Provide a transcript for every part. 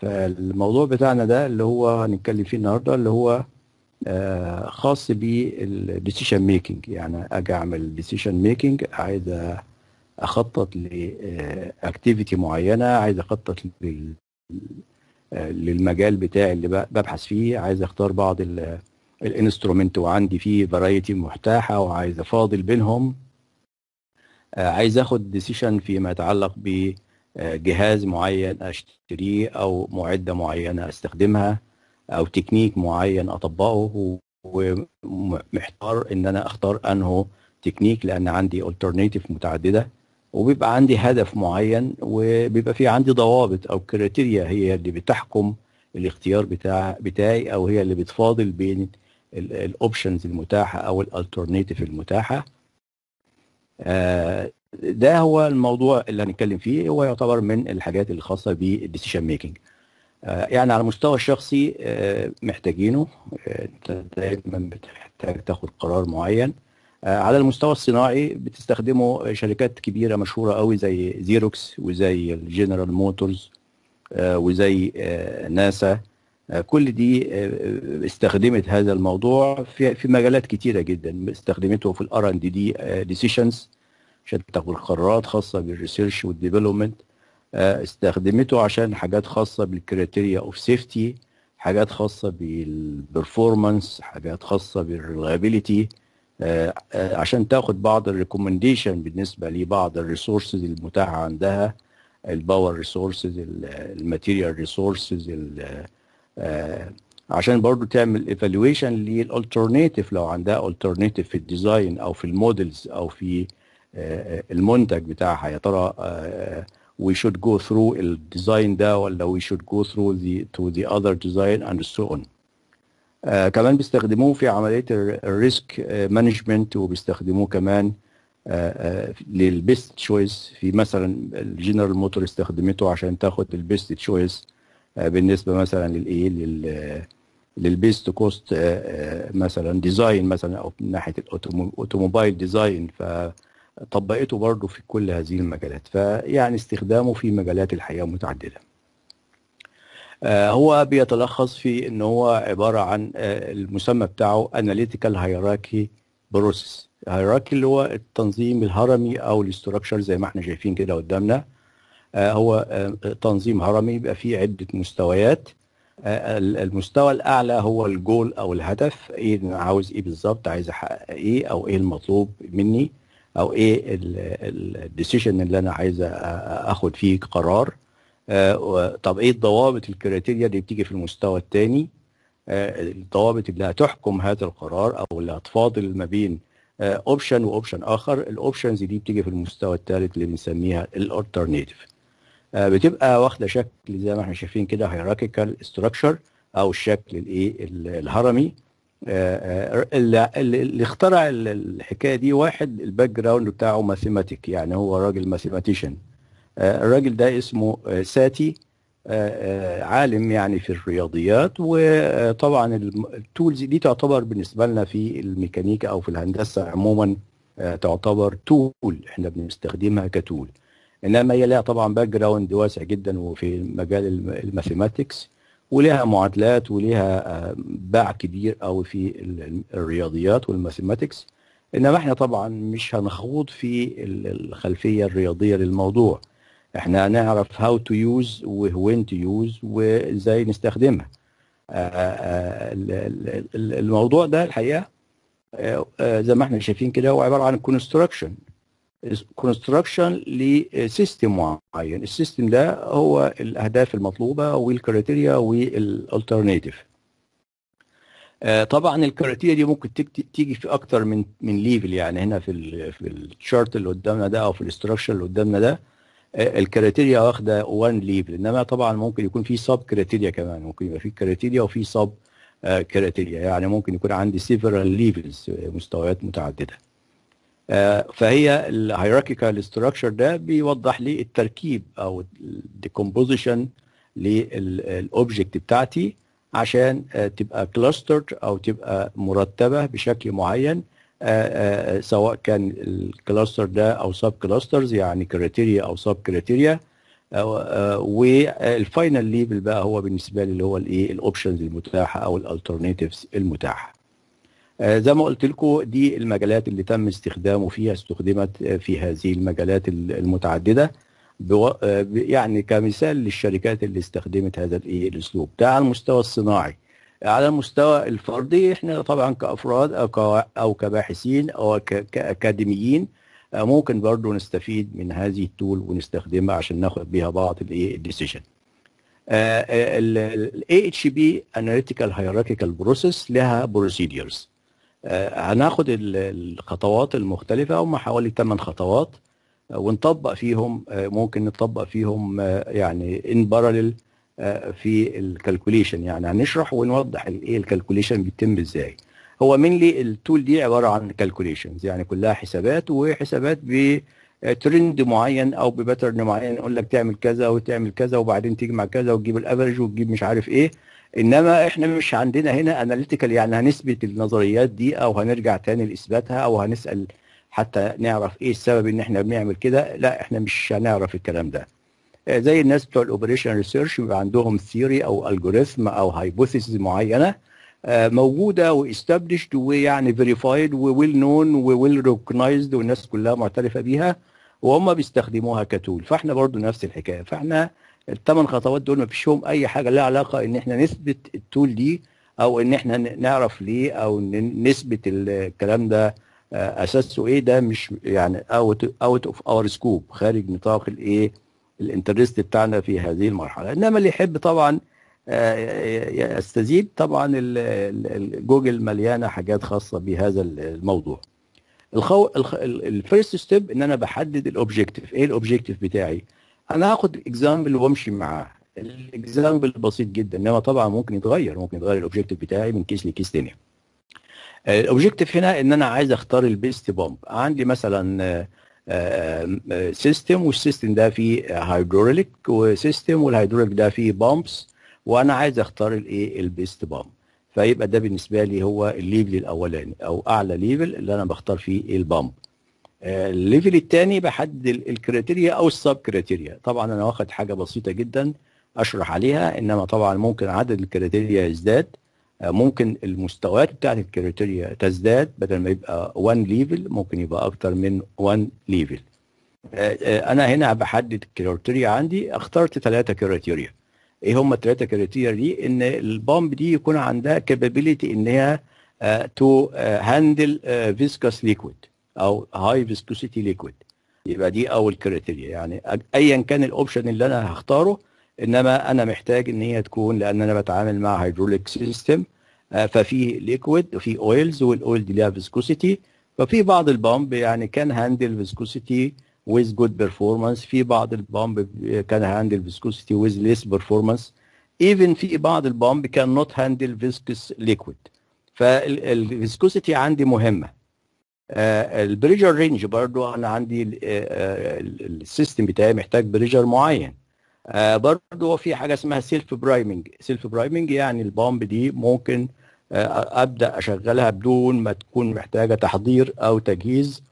فالموضوع بتاعنا ده اللي هو هنتكلم فيه النهارده اللي هو آه، خاص بالديسيشن ميكنج يعني اجي اعمل ديسيشن ميكنج عايز اخطط لاكتيفيتي آه، معينه عايز اخطط لل للمجال بتاعي اللي ببحث فيه عايز اختار بعض الانسترومنت وعندي فيه فرايتي متاحه وعايز افاضل بينهم آه، عايز اخد ديسيشن فيما يتعلق ب آه، جهاز معين اشتريه او معده معينه استخدمها او تكنيك معين اطبقه ومحتار ان انا اختار انه تكنيك لان عندي الترناتيف متعدده وبيبقى عندي هدف معين وبيبقى في عندي ضوابط او كريتيريا هي اللي بتحكم الاختيار بتاع بتاعي او هي اللي بتفاضل بين الاوبشنز المتاحه او الالترناتيف المتاحه آه ده هو الموضوع اللي هنتكلم فيه هو يعتبر من الحاجات الخاصه بالديسيشن ميكنج آه، يعني على المستوى الشخصي آه، محتاجينه آه، انت دايما بتحتاج تاخد قرار معين على المستوى الصناعي بتستخدمه شركات كبيره مشهوره قوي زي زيروكس وزي الجنرال موتورز وزي ناسا كل دي استخدمت هذا الموضوع في في مجالات كتيره جدا استخدمته في الار ان دي دي ديسيشنز عشان تاخد قرارات خاصه بالريسيرش والديفلوبمنت آه، استخدمته عشان حاجات خاصه بالكريتيريا اوف سيفتي حاجات خاصه بالبرفورمانس حاجات خاصه بالريلابيليتي آه، آه، عشان تاخد بعض الريكومنديشن بالنسبه لبعض الريسورسز المتاحه عندها الباور ريسورسز الماتيريال ريسورسز عشان برضو تعمل ايفالويشن للالترناتيف لو عندها الترناتيف في الديزاين او في المودلز او في آه، المنتج بتاعها يا ترى آه، آه، we should go through الديزاين ده ولا we should go through the to the other design and so on كمان بيستخدموه في عملية الريسك مانجمنت وبيستخدموه كمان للبيست تشويس في مثلا الجنرال موتور استخدمته عشان تاخد البيست تشويس بالنسبة مثلا للايه لل إيه، للبيست كوست مثلا ديزاين مثلا او من ناحيه الاوتوموبايل ديزاين ف طبقته برضه في كل هذه المجالات فيعني استخدامه في مجالات الحياة متعددة آه، هو بيتلخص في ان هو عبارة عن آه، المسمى بتاعه Analytical Hierarchy Process Hierarchy اللي هو التنظيم الهرمي او الاستراكشر زي ما احنا شايفين كده قدامنا آه، هو تنظيم هرمي بيبقى فيه عدة مستويات المستوى الاعلى هو الجول او الهدف ايه عاوز ايه بالظبط عايز احقق ايه او ايه المطلوب مني او ايه الديسيشن اللي انا عايز اخد فيه قرار آه، طب ايه الضوابط الكريتيريا اللي بتيجي في المستوى الثاني آه، الضوابط اللي هتحكم هذا القرار او اللي هتفاضل ما بين اوبشن آه، واوبشن اخر الاوبشنز دي بتيجي في المستوى الثالث اللي بنسميها الالترناتيف بتبقى واخده شكل زي ما احنا شايفين كده هيراركيكال استراكشر او الشكل الايه الهرمي آه، آه، اللي اخترع الحكايه دي واحد الباك جراوند بتاعه ماثيماتيك يعني هو راجل ماثيماتيشن آه، الراجل ده اسمه ساتي عالم يعني في الرياضيات وطبعا التولز دي تعتبر بالنسبه لنا في الميكانيكا او في الهندسه عموما تعتبر تول احنا بنستخدمها كتول انما هي لها طبعا باك جراوند واسع جدا وفي مجال الماثيماتكس ولها معادلات ولها آه، باع كبير قوي في الرياضيات والماثيماتكس انما احنا طبعا مش هنخوض في الخلفيه الرياضيه للموضوع احنا هنعرف هاو تو يوز وين تو يوز وازاي نستخدمها آه، آه، الموضوع ده الحقيقه زي ما احنا شايفين كده هو عباره عن كونستراكشن كونستراكشن لسيستم eh, معين السيستم ده هو الاهداف المطلوبه والكريتيريا والالترناتيف آه، طبعا الكريتيريا دي ممكن تيجي في اكتر من من ليفل يعني هنا في الـ في الشارت اللي قدامنا ده او في الاستراكشر اللي قدامنا ده آه، الكريتيريا واخده 1 ليفل انما طبعا ممكن يكون في سب كريتيريا كمان ممكن يبقى في كريتيريا وفي سب كريتيريا آه، يعني ممكن يكون عندي سيفرال ليفلز مستويات متعدده آه، فهي الهيراركيكال ستراكشر ده بيوضح لي التركيب او الديكومبوزيشن للاوبجكت بتاعتي عشان آه، تبقى كلاسترد او تبقى مرتبه بشكل معين آه، سواء كان الكلاستر ده او سب كلاسترز يعني كريتيريا او سب كريتيريا والفاينل ليبل بقى هو بالنسبه لي اللي هو الايه الاوبشنز المتاحه او الالترناتيفز المتاحه آه، زي ما قلت لكم دي المجالات اللي تم استخدامه فيها استخدمت آه، في هذه المجالات المتعدده بو... آه، يعني كمثال للشركات اللي استخدمت هذا إيه، الاسلوب ده على المستوى الصناعي على المستوى الفردي احنا طبعا كافراد او ك... او كباحثين او ك... كاكاديميين ممكن برضو نستفيد من هذه التول ونستخدمها عشان ناخد بيها بعض الايه الديسيجن الاي اتش بي اناليتيكال هيراركيكال بروسيس لها بروسيديرز آه، هناخد الخطوات المختلفة هم حوالي 8 خطوات آه، ونطبق فيهم آه، ممكن نطبق فيهم يعني ان بارلل في الكالكوليشن يعني هنشرح ونوضح ايه الكالكوليشن بيتم ازاي هو لي التول دي عباره عن كالكوليشنز يعني كلها حسابات وحسابات بترند معين او بباترن معين يقول لك تعمل كذا وتعمل كذا وبعدين تجمع كذا وتجيب الافرج وتجيب مش عارف ايه انما احنا مش عندنا هنا اناليتيكال يعني هنثبت النظريات دي او هنرجع تاني لاثباتها او هنسال حتى نعرف ايه السبب ان احنا بنعمل كده لا احنا مش هنعرف الكلام ده آه، زي الناس بتوع الاوبريشن ريسيرش بيبقى عندهم ثيوري او الجوريثم او هايبوثيسز معينه آه، موجوده واستبلشد ويعني فيريفايد وويل نون وويل ريكونايزد والناس كلها معترفه بيها وهم بيستخدموها كتول فاحنا برضو نفس الحكايه فاحنا الثمان خطوات دول ما فيهم اي حاجه لها علاقه ان احنا نثبت التول دي او ان احنا نعرف ليه او نثبت الكلام ده آه، اساسه ايه ده مش يعني اوت اوت اوف اور سكوب خارج نطاق الايه الانترست بتاعنا في هذه المرحله انما اللي يحب طبعا آه، آه، يستزيد طبعا جوجل مليانه حاجات خاصه بهذا الموضوع الخو... الفيرست ستيب ان انا بحدد الاوبجيكتيف ايه الاوبجيكتيف بتاعي انا هاخد اكزامبل وامشي معاه الاكزامبل بسيط جدا انما طبعا ممكن يتغير ممكن يتغير الاوبجيكتيف بتاعي من كيس لكيس تاني الاوبجيكتيف آه، هنا ان انا عايز اختار البيست بومب عندي مثلا سيستم آه، آه، والسيستم ده فيه هيدروليك وسيستم والهيدروليك ده فيه بامبس وانا عايز اختار الايه البيست بامب فيبقى ده بالنسبه لي هو الليفل الاولاني او اعلى ليفل اللي انا بختار فيه البامب آه، الليفل الثاني بحدد الكريتيريا او السب كريتيريا طبعا انا واخد حاجه بسيطه جدا اشرح عليها انما طبعا ممكن عدد الكريتيريا يزداد آه، ممكن المستويات بتاعت الكريتيريا تزداد بدل ما يبقى 1 ليفل ممكن يبقى اكتر من 1 ليفل آه، انا هنا بحدد الكريتيريا عندي اخترت ثلاثه كريتيريا ايه هم الثلاثه كريتيريا دي ان البامب دي يكون عندها كابابيلتي ان هي تو هاندل فيسكاس ليكويد او هاي فيسكوسيتي ليكويد يبقى دي اول كريتيريا يعني ايا كان الاوبشن اللي انا هختاره انما انا محتاج ان هي تكون لان انا بتعامل مع هيدروليك آه، سيستم ففي ليكويد وفي اويلز والاويل دي ليها فيسكوسيتي ففي بعض البامب يعني كان هاندل فيسكوسيتي ويز جود بيرفورمانس في بعض البامب كان هاندل فيسكوسيتي ويز ليس بيرفورمانس ايفن في بعض البامب كان نوت هاندل فيسكوس ليكويد فالفيسكوسيتي عندي مهمه آه، البريجر رينج برضو انا عندي آه، آه، السيستم بتاعي محتاج بريجر معين برضو في حاجه اسمها سيلف برايمنج سيلف برايمنج يعني البامب دي ممكن ابدا اشغلها بدون ما تكون محتاجه تحضير او تجهيز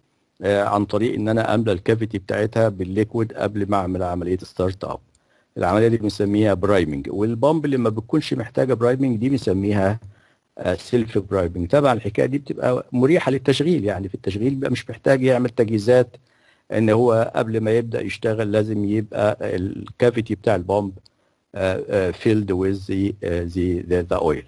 عن طريق ان انا املى الكافيتي بتاعتها بالليكويد قبل ما اعمل عمليه ستارت اب العمليه دي بنسميها برايمنج والبامب اللي ما بتكونش محتاجه برايمنج دي بنسميها السيلف درايفنج تبع الحكايه دي بتبقى مريحه للتشغيل يعني في التشغيل بيبقى مش محتاج يعمل تجهيزات ان هو قبل ما يبدا يشتغل لازم يبقى الكافيتي بتاع البومب فيلد ويز ذا اويل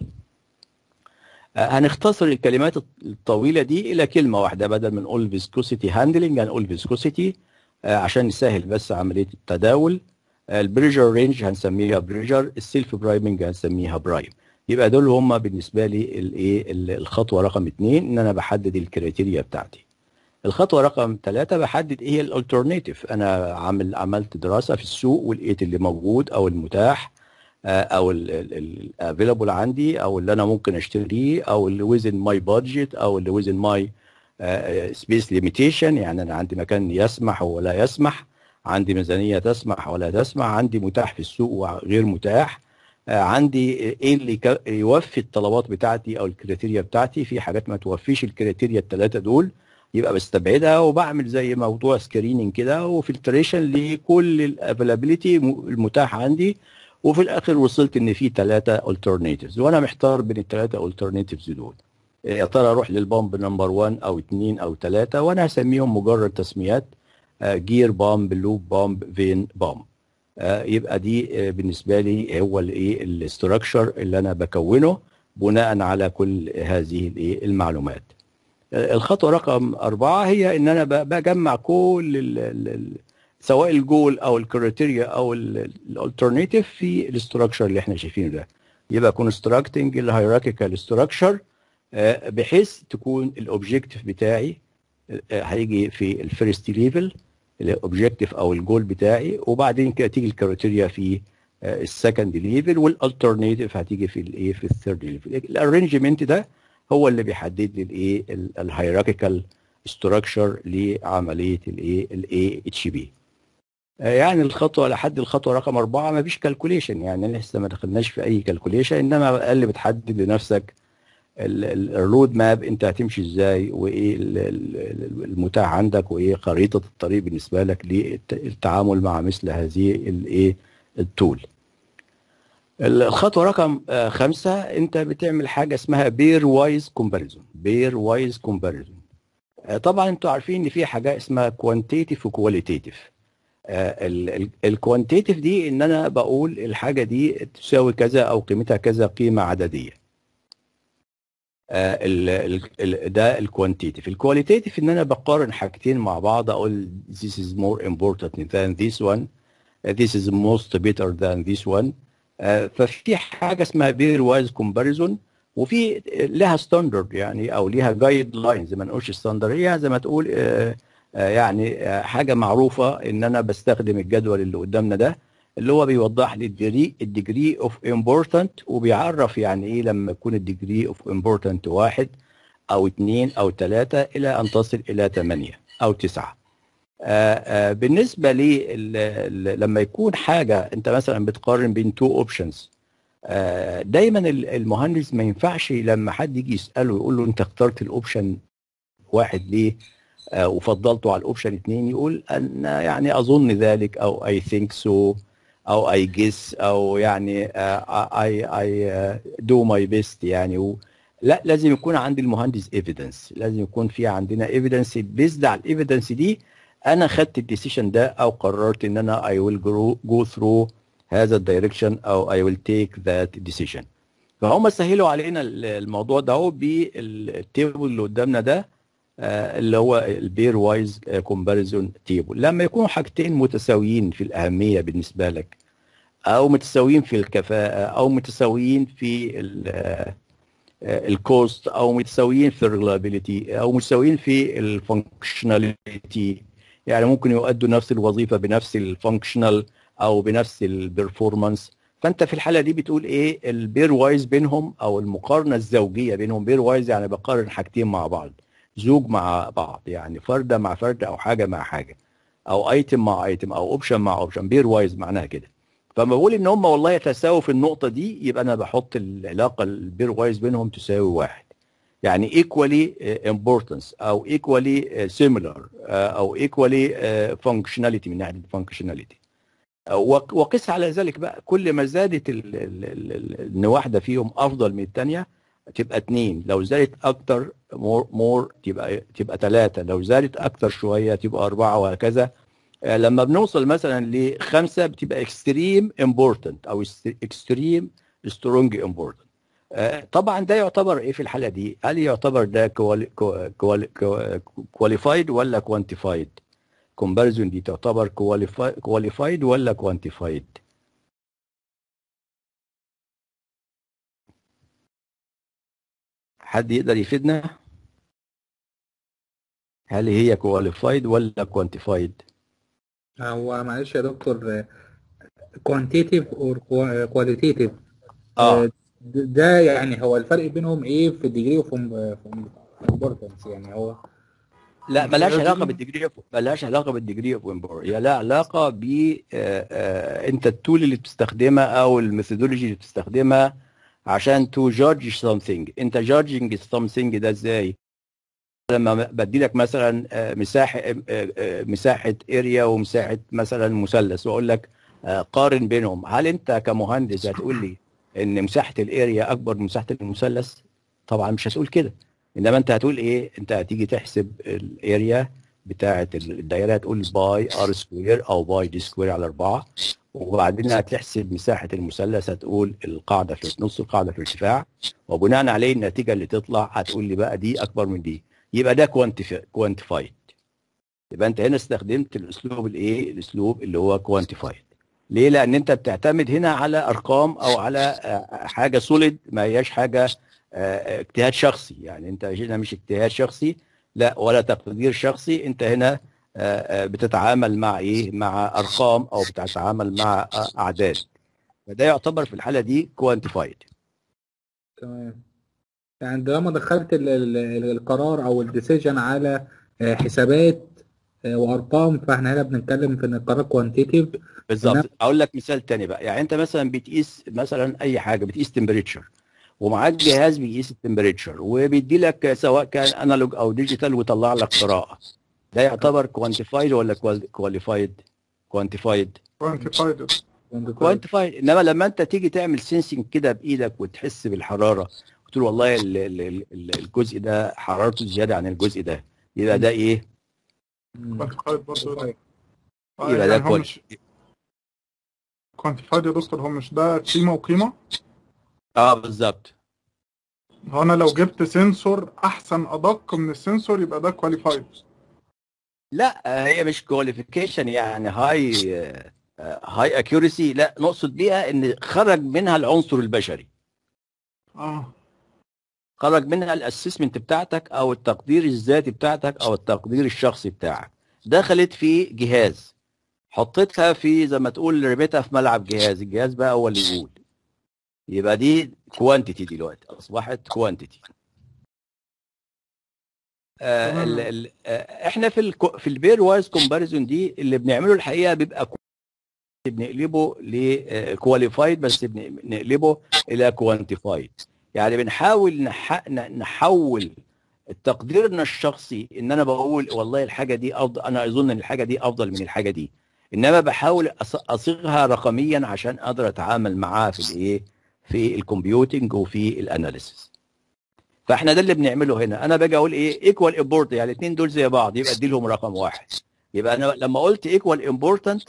هنختصر الكلمات الطويله دي الى كلمه واحده بدل ما نقول فيسكوسيتي هاندلنج هنقول فيسكوسيتي عشان نسهل بس عمليه التداول آه، البريجر رينج هنسميها بريجر السيلف برايمنج هنسميها برايم يبقى دول هم بالنسبة لي الايه الخطوة رقم اثنين ان انا بحدد الكريتيريا بتاعتي الخطوة رقم ثلاثة بحدد ايه الالترناتيف انا عامل عملت دراسة في السوق ولقيت اللي موجود او المتاح آه، او الافيلابل عندي او اللي انا ممكن اشتريه او اللي ويزن ماي بادجت او اللي ويزن ماي سبيس ليميتيشن يعني انا عندي مكان يسمح ولا يسمح عندي ميزانيه تسمح ولا تسمح عندي متاح في السوق وغير متاح آه، عندي ايه اللي يوفي الطلبات بتاعتي او الكريتيريا بتاعتي في حاجات ما توفيش الكريتيريا الثلاثه دول يبقى بستبعدها وبعمل زي موضوع سكريننج كده وفلتريشن لكل الافيلابيلتي المتاح عندي وفي الاخر وصلت ان في ثلاثه alternatives وانا محتار بين الثلاثه alternatives دول آه، يا ترى اروح للبامب نمبر 1 او 2 او 3 وانا هسميهم مجرد تسميات جير آه، بامب لوب بامب فين بامب آه، يبقى دي آه، بالنسبه لي هو الايه الاستراكشر اللي انا بكونه بناء على كل هذه الايه المعلومات آه، الخطوه رقم أربعة هي ان انا بجمع كل الـ الـ سواء الجول او الكريتيريا او الالترناتيف في الاستراكشر اللي احنا شايفينه ده يبقى كونستراكتنج الهيراركيكال استراكشر بحيث تكون الاوبجيكتيف بتاعي هيجي في الفيرست ليفل الاوبجيكتيف او الجول بتاعي وبعدين كده تيجي الكرايتيريا في السكند ليفل والالترناتيف هتيجي في الايه في الثيرد ليفل الارينجمنت ده هو اللي بيحدد لي الايه الهيراركيكال ستراكشر لعمليه الايه الاي اتش آه، بي يعني الخطوه لحد الخطوه رقم أربعة ما فيش كالكوليشن يعني لسه ما دخلناش في اي كالكوليشن انما على الاقل بتحدد لنفسك الرود ماب انت هتمشي ازاي وايه المتاح عندك وايه خريطه الطريق بالنسبه لك للتعامل مع مثل هذه الايه التول الخطوه رقم آه، خمسة انت بتعمل حاجه اسمها بير وايز كومباريزون بير وايز كومباريزون طبعا انتوا عارفين ان في حاجه اسمها كوانتيتيف وكواليتيف الكوانتيتيف دي ان انا بقول الحاجه دي تساوي كذا او قيمتها كذا قيمه عدديه آه، ده الكوانتيتيف الكواليتيتيف ان انا بقارن حاجتين مع بعض اقول this is more important than this one آه، this is most better than this one آه، ففي حاجه اسمها بير وايز كومباريزون وفي لها ستاندرد يعني او ليها جايد لاينز ما نقولش ستاندرد هي زي ما تقول يعني حاجه معروفه ان انا بستخدم الجدول اللي قدامنا ده اللي هو بيوضح لي الدري الديجري اوف امبورتنت وبيعرف يعني ايه لما يكون الديجري اوف امبورتنت واحد او اثنين او ثلاثة الى ان تصل الى ثمانية او تسعة آآ آه، آآ آه، بالنسبة لي لما يكون حاجة انت مثلا بتقارن بين تو اوبشنز آه، دايما المهندس ما ينفعش لما حد يجي يسأله يقول له انت اخترت الاوبشن واحد ليه وفضلته على الاوبشن اثنين يقول انا يعني اظن ذلك او اي ثينك سو so او اي جيس او يعني اي اي دو ماي بيست يعني و لا لازم يكون عندي المهندس ايفيدنس لازم يكون في عندنا ايفيدنس بيزد على الايفيدنس دي انا خدت الديسيشن ده او قررت ان انا اي ويل جو ثرو هذا الدايركشن او اي ويل تيك ذات ديسيشن فهم سهلوا علينا الموضوع ده بالتيبل اللي قدامنا ده آه، اللي هو البير وايز كومباريزون تيبل لما يكونوا حاجتين متساويين في الاهميه بالنسبه لك او متساويين في الكفاءه او متساويين في الكوست آه، او متساويين في الريلابيلتي او متساويين في الفانكشناليتي يعني ممكن يؤدوا نفس الوظيفه بنفس الفانكشنال او بنفس البرفورمانس فانت في الحاله دي بتقول ايه البير وايز بينهم او المقارنه الزوجيه بينهم بير وايز يعني بقارن حاجتين مع بعض زوج مع بعض يعني فرده مع فرده او حاجه مع حاجه او ايتم مع ايتم او اوبشن مع اوبشن بير وايز معناها كده فما بقول ان هم والله يتساووا في النقطه دي يبقى انا بحط العلاقه البير وايز بينهم تساوي واحد يعني ايكوالي امبورتنس آه، او ايكوالي آه، آه، سيميلر او ايكوالي فانكشناليتي من ناحيه الفانكشناليتي وقس على ذلك بقى كل ما زادت ان واحده فيهم افضل من الثانيه تبقى اثنين لو زادت اكتر مور مور تبقى تبقى ثلاثه لو زادت اكتر شويه تبقى اربعه وهكذا آه، لما بنوصل مثلا لخمسه بتبقى اكستريم امبورتنت او اكستريم سترونج امبورتنت طبعا ده يعتبر ايه في الحاله دي؟ هل يعتبر ده كواليفايد ولا كوانتيفايد؟ كومباريزون دي تعتبر كواليفايد ولا كوانتيفايد؟ حد يقدر يفيدنا؟ هل هي كواليفايد ولا كوانتيفايد؟ هو معلش يا دكتور كوانتيتيف اور كواليتيتيف اه ده يعني هو الفرق بينهم ايه في الديجري وفي امبورتنس يعني هو لا ملهاش علاقه بالديجري اوف ملهاش علاقه بالديجري اوف امبورتنس هي لها علاقه ب آه، آه، انت التول اللي بتستخدمها او الميثودولوجي اللي بتستخدمها عشان تو جادج سمثينج انت جادجنج سمثينج ده ازاي لما بدي لك مثلا آه، مساحه آه، آه، مساحه اريا ومساحه مثلا مثلث واقول لك قارن بينهم هل انت كمهندس هتقول لي ان مساحه الاريا اكبر من مساحه المثلث طبعا مش هتقول كده انما انت هتقول ايه انت هتيجي تحسب الاريا بتاعه الدايره تقول باي ار سكوير او باي دي سكوير على 4 وبعدين هتحسب مساحه المثلث هتقول القاعده في نص القاعده في ارتفاع وبناء عليه النتيجه اللي تطلع هتقول لي بقى دي اكبر من دي يبقى ده كوانتيفايد يبقى انت هنا استخدمت الاسلوب الايه الاسلوب اللي هو كوانتيفايد ليه لان انت بتعتمد هنا على ارقام او على آه، حاجه سوليد ما هياش حاجه آه، اجتهاد شخصي يعني انت هنا مش اجتهاد شخصي لا ولا تقدير شخصي انت هنا آه، بتتعامل مع ايه مع ارقام او بتتعامل مع اعداد فده يعتبر في الحاله دي كوانتيفايد تمام يعني لما دخلت القرار او الديسيجن على آه، حسابات آه، وارقام فاحنا هنا بنتكلم في ان القرار كوانتيتيف بالظبط اقول لك مثال تاني بقى يعني انت مثلا بتقيس مثلا اي حاجه بتقيس تمبريتشر ومعاك جهاز بيقيس التمبريتشر وبيدي لك سواء كان انالوج او ديجيتال ويطلع لك قراءه ده يعتبر كوانتيفايد ولا كواليفايد كوانتيفايد كوانتيفايد كوانتيفايد انما لما انت تيجي تعمل سينسنج كده بايدك وتحس بالحراره قلت له والله الجزء ده حرارته زياده عن الجزء ده يبقى ده ايه؟ يبقى ده يعني كل كوانتيفايد يا دكتور هو مش ده قيمه وقيمه؟ اه بالظبط هو انا لو جبت سنسور احسن ادق من السنسور يبقى ده كواليفايد لا هي مش كواليفيكيشن يعني هاي هاي اكيورسي لا نقصد بيها ان خرج منها العنصر البشري اه خرج منها الاسسمنت بتاعتك او التقدير الذاتي بتاعتك او التقدير الشخصي بتاعك دخلت في جهاز حطيتها في زي ما تقول رميتها في ملعب جهاز الجهاز بقى هو اللي يقول يبقى دي كوانتيتي دلوقتي اصبحت كوانتيتي آه،, آه احنا في الكو في البير وايز كومباريزون دي اللي بنعمله الحقيقه بيبقى بنقلبه لكواليفايد آه، بس بنقلبه الى كوانتيفايد يعني بنحاول نحول تقديرنا الشخصي ان انا بقول والله الحاجه دي افضل انا اظن ان الحاجه دي افضل من الحاجه دي انما بحاول اصيغها رقميا عشان اقدر اتعامل معاها في الايه في الكمبيوتنج وفي الاناليسيس فاحنا ده اللي بنعمله هنا انا باجي اقول ايه ايكوال امبورت يعني الاثنين دول زي بعض يبقى ادي لهم رقم واحد يبقى انا لما قلت ايكوال امبورتنت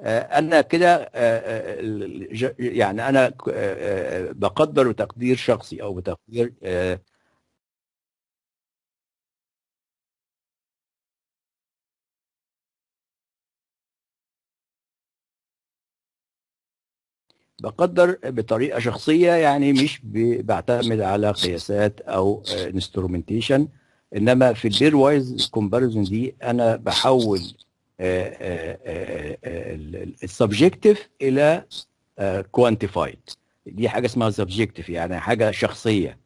آه، انا كده آه، آه، يعني انا بقدر بتقدير شخصي او بتقدير بقدر بطريقه شخصيه يعني مش بعتمد على قياسات او انسترومنتيشن انما في البير وايز كومباريزون دي انا بحول السبجكتيف الى كوانتيفايد آه، دي حاجه اسمها سبجكتيف يعني حاجه شخصيه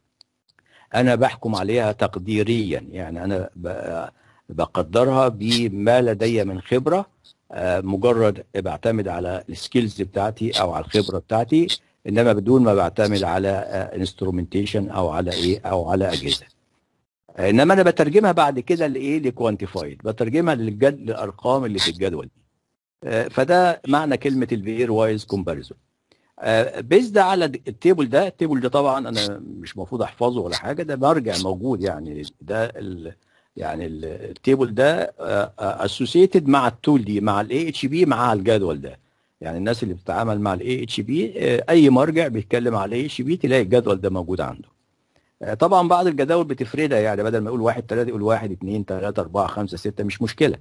انا بحكم عليها تقديريا يعني انا آه، بقدرها بما لدي من خبره آه، مجرد بعتمد على السكيلز بتاعتي او على الخبره بتاعتي انما بدون ما بعتمد على انسترومنتيشن او على ايه او على اجهزه انما انا بترجمها بعد كده لايه لكوانتيفايد بترجمها للجد للارقام اللي في الجدول آه، فده معنى كلمه الفير وايز كومباريزون بيزد على التيبل ده التيبل ده طبعا انا مش المفروض احفظه ولا حاجه ده مرجع موجود يعني ده ال يعني التيبل ده اسوسييتد آه، مع التول دي مع الاي اتش بي مع الجدول ده يعني الناس اللي بتتعامل مع الاي اتش آه، بي اي مرجع بيتكلم على الاي اتش بي تلاقي الجدول ده موجود عنده آه، طبعا بعض الجداول بتفردها يعني بدل ما يقول واحد ثلاثة يقول واحد اثنين ثلاثة أربعة خمسة ستة مش مشكلة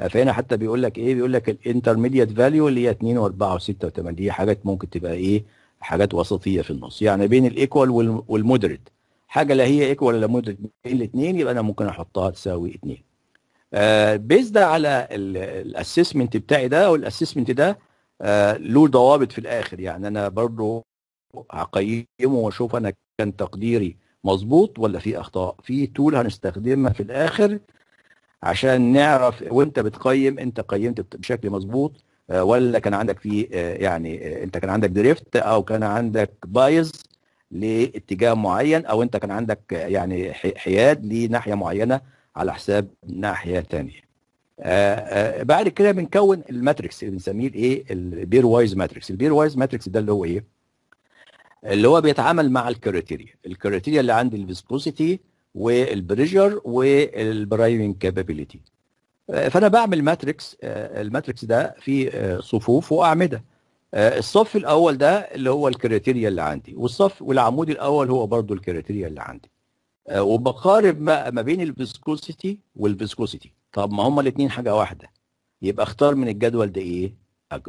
آه، فهنا حتى بيقول لك ايه بيقول لك الانترميديت فاليو اللي هي 2 و4 و6 و8 دي حاجات ممكن تبقى ايه حاجات وسطيه في النص يعني بين الايكوال والمودريت حاجه لا هي ايكوال ولا مودريت بين الاثنين يبقى انا ممكن احطها تساوي 2 بيز ده على الاسسمنت بتاعي ده والاسسمنت ده آه، له ضوابط في الاخر يعني انا برضو هقيمه واشوف انا كان تقديري مظبوط ولا في اخطاء في تول هنستخدمها في الاخر عشان نعرف وانت بتقيم انت قيمت بشكل مظبوط آه، ولا كان عندك في آه، يعني آه، انت كان عندك دريفت او كان عندك بايظ لاتجاه معين او انت كان عندك يعني حياد لناحيه معينه على حساب ناحيه ثانيه بعد كده بنكون الماتريكس اللي بنسميه الايه البير وايز ماتريكس البير وايز ماتريكس ده اللي هو ايه اللي هو بيتعامل مع الكريتيريا الكريتيريا اللي عندي الفيسكوسيتي والبريجر والبرايمنج كابابيليتي آه، فانا بعمل ماتريكس آه، الماتريكس ده فيه آه، صفوف واعمده الصف الاول ده اللي هو الكريتيريا اللي عندي والصف والعمود الاول هو برضو الكريتيريا اللي عندي وبقارب ما بين الفيسكوسيتي والفيسكوسيتي طب ما هما الاثنين حاجه واحده يبقى اختار من الجدول ده ايه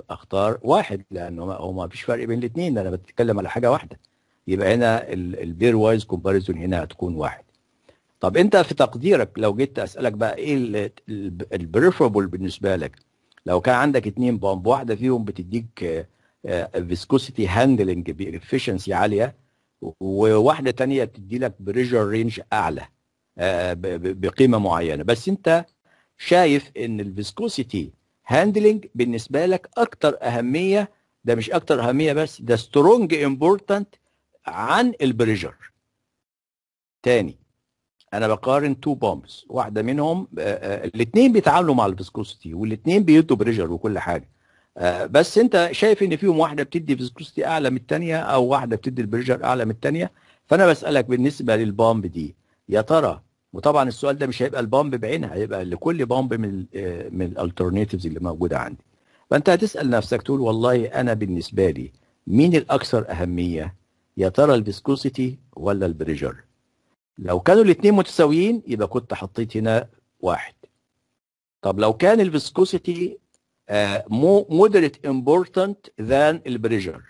اختار واحد لانه هو ما فيش فرق بين الاثنين انا بتكلم على حاجه واحده يبقى هنا البير وايز كومباريزون هنا هتكون واحد طب انت في تقديرك لو جيت اسالك بقى ايه البريفربل بالنسبه لك لو كان عندك اتنين بامب واحده فيهم بتديك فيسكوسيتي هاندلنج بافشنسي عاليه وواحده تانية بتدي لك بريجر رينج اعلى آه، بقيمه معينه بس انت شايف ان الفيسكوسيتي هاندلنج بالنسبه لك اكتر اهميه ده مش اكتر اهميه بس ده سترونج امبورتنت عن البريجر تاني انا بقارن تو بومبس واحده منهم آه، آه، الاثنين بيتعاملوا مع الفيسكوستي والاثنين بيدوا بريجر وكل حاجه آه، بس انت شايف ان فيهم واحده بتدي فيسكوستي اعلى من الثانيه او واحده بتدي البريجر اعلى من الثانيه فانا بسالك بالنسبه للبومب دي يا ترى وطبعا السؤال ده مش هيبقى البامب بعينها هيبقى لكل بامب من آه، من الالترناتيفز اللي موجوده عندي فانت هتسال نفسك تقول والله انا بالنسبه لي مين الاكثر اهميه يا ترى الفيسكوسيتي ولا البريجر لو كانوا الاثنين متساويين يبقى كنت حطيت هنا واحد طب لو كان الفيسكوسيتي مودريت امبورتنت ذان البريجر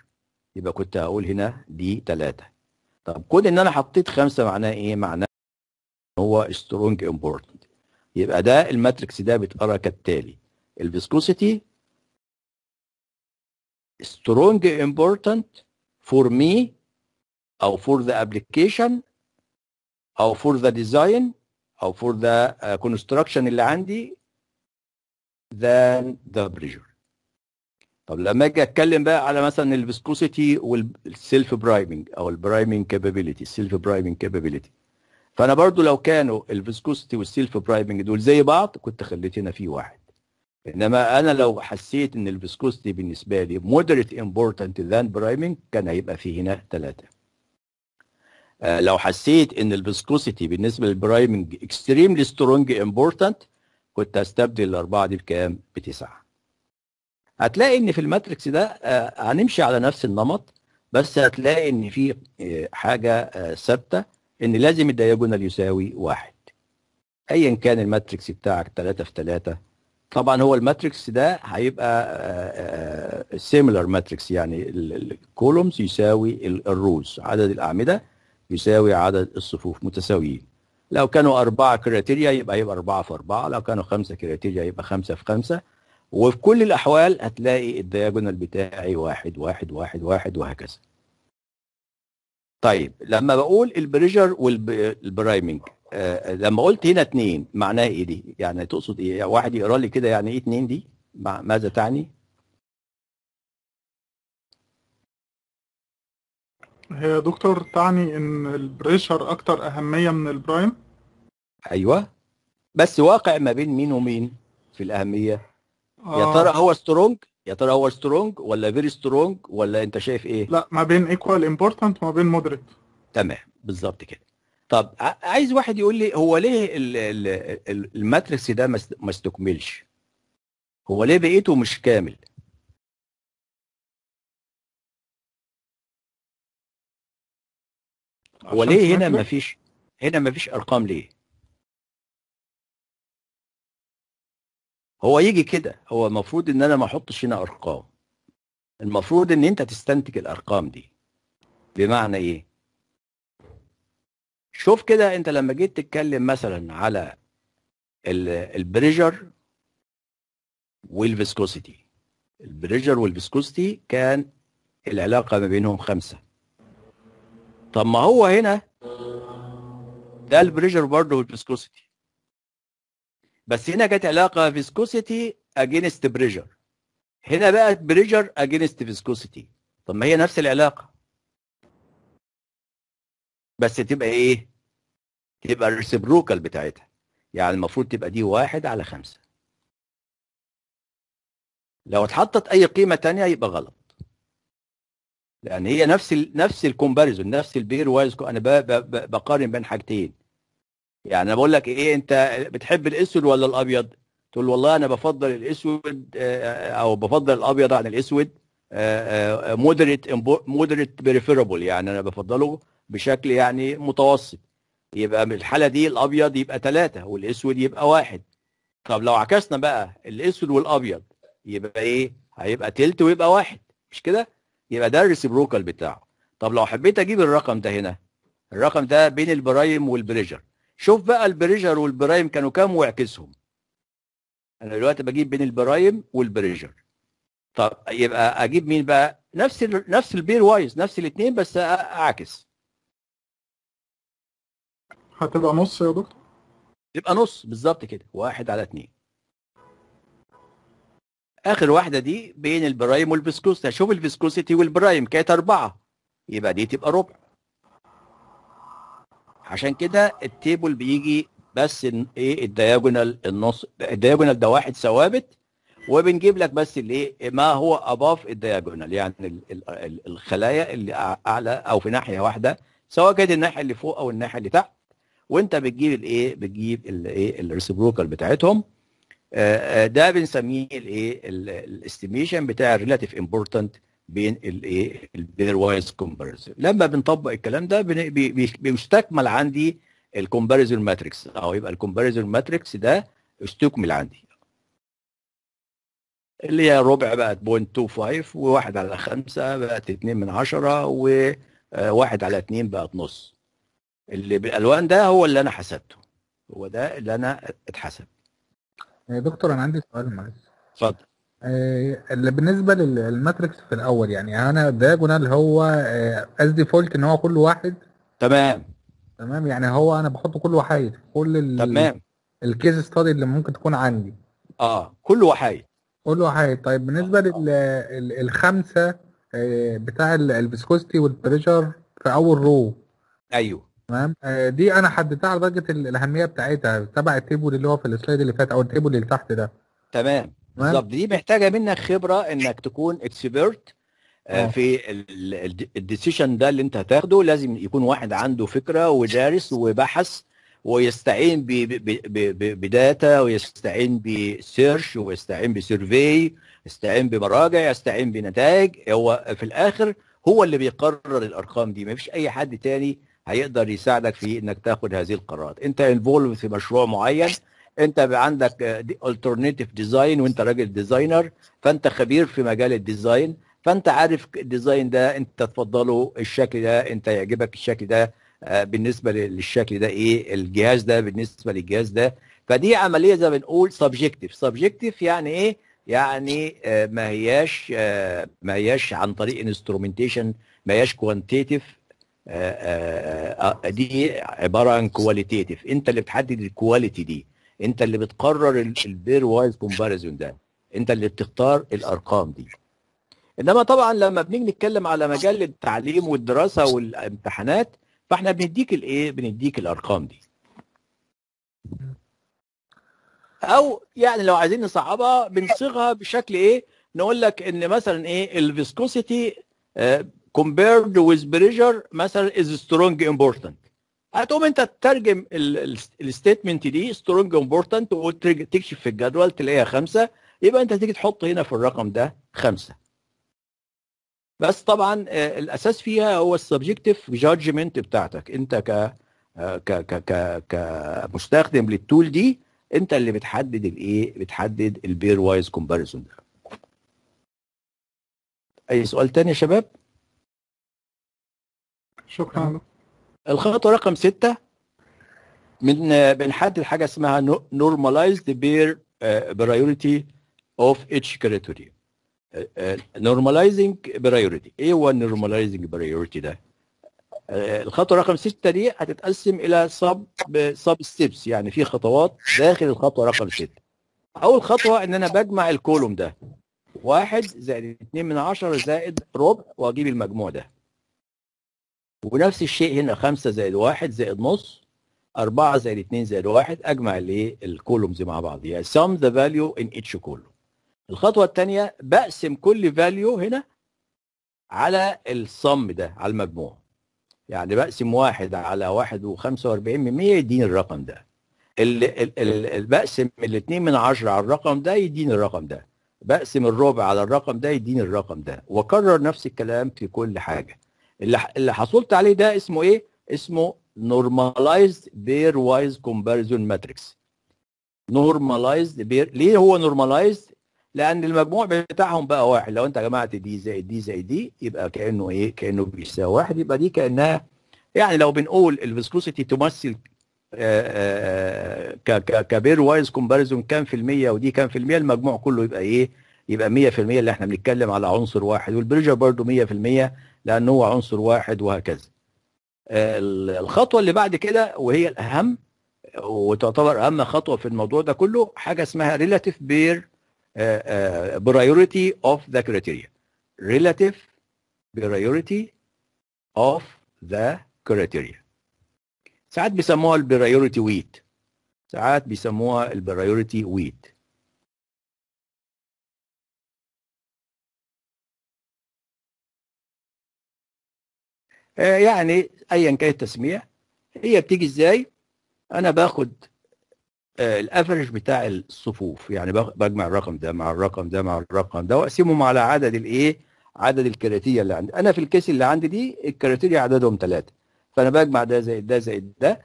يبقى كنت هقول هنا دي ثلاثة طب كون ان انا حطيت خمسة معناه ايه معناه هو سترونج امبورتنت يبقى ده الماتريكس ده بيتقرا كالتالي الفيسكوسيتي سترونج امبورتنت فور مي او فور ذا ابلكيشن او فور ذا ديزاين او فور ذا كونستراكشن اللي عندي ذان ذا بريجر طب لما اجي اتكلم بقى على مثلا الفيسكوسيتي والسيلف برايمنج او البرايمنج كابابيلتي السيلف برايمنج كابابيلتي فانا برضو لو كانوا الفيسكوستي والسيلف برايمنج دول زي بعض كنت خليت هنا في واحد انما انا لو حسيت ان الفيسكوستي بالنسبه لي مودريت امبورتنت لاند برايمنج كان هيبقى في هنا ثلاثه آه لو حسيت ان الفيسكوستي بالنسبه للبرايمنج اكستريملي سترونج امبورتنت كنت هستبدل الاربعه دي بكام؟ بتسعه. هتلاقي ان في الماتريكس ده آه هنمشي على نفس النمط بس هتلاقي ان في آه حاجه آه، ثابته ان لازم الدياجونال يساوي واحد ايا كان الماتريكس بتاعك 3 في 3 طبعا هو الماتريكس ده هيبقى سيميلر آه، ماتريكس آه، يعني الكولومز يساوي الروز عدد الاعمده يساوي عدد الصفوف متساويين لو كانوا أربعة كريتيريا يبقى يبقى أربعة في أربعة لو كانوا خمسة كريتيريا يبقى خمسة في خمسة وفي كل الأحوال هتلاقي الدياجونال بتاعي واحد واحد واحد واحد وهكذا طيب لما بقول البريشر والبرايمنج آه لما قلت هنا اتنين معناها ايه دي؟ يعني تقصد ايه؟ يعني واحد يقرا لي كده يعني ايه اتنين دي؟ ماذا تعني؟ هي يا دكتور تعني ان البريشر اكتر اهميه من البرايم؟ ايوه بس واقع ما بين مين ومين في الاهميه؟ آه. يا ترى آه. هو سترونج يا ترى هو سترونج ولا فيري سترونج ولا انت شايف ايه؟ لا ما بين ايكوال امبورتنت وما بين مودريت تمام بالظبط كده طب عايز واحد يقول لي هو ليه الماتريكس ده ما استكملش؟ هو ليه بقيته مش كامل؟ هو ليه هنا ما فيش هنا ما فيش ارقام ليه؟ هو يجي كده هو المفروض ان انا ما احطش هنا ارقام المفروض ان انت تستنتج الارقام دي بمعنى ايه شوف كده انت لما جيت تتكلم مثلا على البريجر والفيسكوسيتي البريجر والفيسكوسيتي كان العلاقة ما بينهم خمسة طب ما هو هنا ده البريجر برضه والفيسكوسيتي بس هنا كانت علاقه فيسكوسيتي اجينست بريجر هنا بقت بريجر اجينست فيسكوسيتي طب ما هي نفس العلاقه بس تبقى ايه تبقى الريسبروكال بتاعتها يعني المفروض تبقى دي واحد على خمسة لو اتحطت اي قيمة تانية يبقى غلط لان هي نفس الـ نفس الكومباريزون نفس البير وايز انا بقارن بين حاجتين يعني انا بقول لك ايه انت بتحب الاسود ولا الابيض تقول والله انا بفضل الاسود آه، آه، او بفضل الابيض عن الاسود مودريت مودريت بريفيربل يعني انا بفضله بشكل يعني متوسط يبقى من الحاله دي الابيض يبقى ثلاثة والاسود يبقى واحد طب لو عكسنا بقى الاسود والابيض يبقى ايه هيبقى تلت ويبقى واحد مش كده يبقى ده الريسبروكال بتاعه طب لو حبيت اجيب الرقم ده هنا الرقم ده بين البرايم والبريجر شوف بقى البريجر والبرايم كانوا كام واعكسهم انا دلوقتي بجيب بين البرايم والبريجر طب يبقى اجيب مين بقى نفس الـ نفس البير وايز نفس الاثنين بس اعكس هتبقى نص يا دكتور تبقى نص بالظبط كده واحد على اثنين اخر واحده دي بين البرايم والفيسكوستي شوف الفيسكوستي والبرايم كانت اربعه يبقى دي تبقى ربع عشان كده التيبل بيجي بس ايه الدياجونال النص الدياجونال ده واحد ثوابت وبنجيب لك بس الايه ما هو اباف الدياجونال يعني الـ الـ الخلايا اللي اعلى او في ناحيه واحده سواء كانت الناحيه اللي فوق او الناحيه اللي تحت وانت بتجيب الايه بتجيب الايه الريسبروكال بتاعتهم آه، آه، ده بنسميه الايه الاستيميشن بتاع الريلاتيف امبورتنت بين الايه البير وايز كومباريزن لما بنطبق الكلام ده بيستكمل عندي الكومباريزن ماتريكس او يبقى الكومباريزن ماتريكس ده استكمل عندي اللي هي ربع بقت 0.25 وواحد على خمسة بقت 2 من عشرة وواحد آه، على 2 بقت نص اللي بالالوان ده هو اللي انا حسبته هو ده اللي انا اتحسب آه، دكتور انا عندي سؤال معلش اتفضل آه، اللي بالنسبه للماتريكس في الاول يعني انا دايجونال هو از آه، ديفولت ان هو كل واحد تمام تمام يعني هو انا بحط كل وحايد في كل تمام الكيس ستادي اللي ممكن تكون عندي اه كل وحايد كل وحايد طيب بالنسبه آه. للخمسه آه، بتاع الفيسكوستي والبريشر في اول رو ايوه تمام دي انا حددتها على درجه الاهميه بتاعتها تبع التيبل اللي هو في السلايد اللي فات او التيبل اللي تحت ده تمام بالظبط دي محتاجه منك خبره انك تكون اكسبيرت آه، آه. في الديسيشن ده اللي انت هتاخده لازم يكون واحد عنده فكره ودارس وبحث ويستعين بداتا ويستعين بسيرش ويستعين بسيرفي يستعين بمراجع يستعين بنتائج هو في الاخر هو اللي بيقرر الارقام دي ما فيش اي حد تاني هيقدر يساعدك في انك تاخد هذه القرارات انت انفولف في مشروع معين انت عندك الترنيتيف ديزاين وانت راجل ديزاينر فانت خبير في مجال الديزاين فانت عارف الديزاين ده انت تفضله الشكل ده انت يعجبك الشكل ده آه، بالنسبه للشكل ده ايه الجهاز ده بالنسبه للجهاز ده فدي عمليه زي ما بنقول سبجكتيف سبجكتيف يعني ايه يعني آه، ما هياش آه، ما هياش عن طريق انسترومنتيشن ما هياش كوانتيتيف دي عباره عن كواليتيتيف انت اللي بتحدد الكواليتي دي انت اللي بتقرر البير وايز كومباريزون ده انت اللي بتختار الارقام دي انما طبعا لما بنيجي نتكلم على مجال التعليم والدراسه والامتحانات فاحنا بنديك الايه بنديك الارقام دي او يعني لو عايزين نصعبها بنصيغها بشكل ايه نقول لك ان مثلا ايه الفيسكوسيتي كومبيرد ويز بريجر مثلا از سترونج امبورتنت هتقوم انت تترجم الستيتمنت دي سترونج امبورتنت وتكشف في الجدول تلاقيها خمسه يبقى انت تيجي تحط هنا في الرقم ده خمسه بس طبعا آه، الاساس فيها هو السبجكتيف جادجمنت بتاعتك انت ك آه، ك ك كمستخدم للتول دي انت اللي بتحدد الايه بتحدد البير وايز كومباريزون ده اي سؤال تاني يا شباب شكرا الخطوه رقم ستة من بنحدد حاجه اسمها normalized بير priority uh, of each كريتوري uh, uh, normalizing priority ايه هو normalizing priority ده الخطوه رقم ستة دي هتتقسم الى سب سب ستيبس يعني في خطوات داخل الخطوه رقم ستة اول خطوه ان انا بجمع الكولوم ده واحد زائد اتنين من عشرة زائد ربع واجيب المجموع ده ونفس الشيء هنا 5 زائد 1 زائد نص 4 زائد 2 زائد 1 اجمع الكولومز مع بعض يعني سم ذا فاليو ان اتش كولوم الخطوه الثانيه بقسم كل فاليو هنا على الصم ده على المجموع يعني بقسم واحد على واحد وخمسة من مية يديني الرقم ده بقسم الاثنين من عشرة على الرقم ده يديني الرقم ده بقسم الربع على الرقم ده يديني الرقم ده وكرر نفس الكلام في كل حاجة اللي اللي حصلت عليه ده اسمه ايه اسمه normalized وايز comparison matrix normalized بير ليه هو normalized لان المجموع بتاعهم بقى واحد لو انت جمعت دي زائد دي زائد دي يبقى كانه ايه كانه بيساوي واحد يبقى دي كانها يعني لو بنقول الفيسكوسيتي تمثل كبير وايز كومباريزون كام في المية ودي كام في المية المجموع كله يبقى ايه يبقى 100% اللي احنا بنتكلم على عنصر واحد والبرجر برضو 100% لأنه هو عنصر واحد وهكذا الخطوة اللي بعد كده وهي الأهم وتعتبر أهم خطوة في الموضوع ده كله حاجة اسمها relative بير برايورتي اوف ذا كريتيريا. ريلاتيف برايورتي اوف ذا كريتيريا. ساعات بيسموها البرايورتي ويت ساعات بيسموها البرايورتي ويت آه، يعني ايا كان التسمية هي بتيجي ازاي انا باخد آه، الافرج بتاع الصفوف يعني بجمع الرقم ده مع الرقم ده مع الرقم ده واقسمهم على عدد الايه عدد الكراتيه اللي عندي انا في الكيس اللي عندي دي الكراتيه عددهم ثلاثه فانا بجمع ده زائد ده زائد ده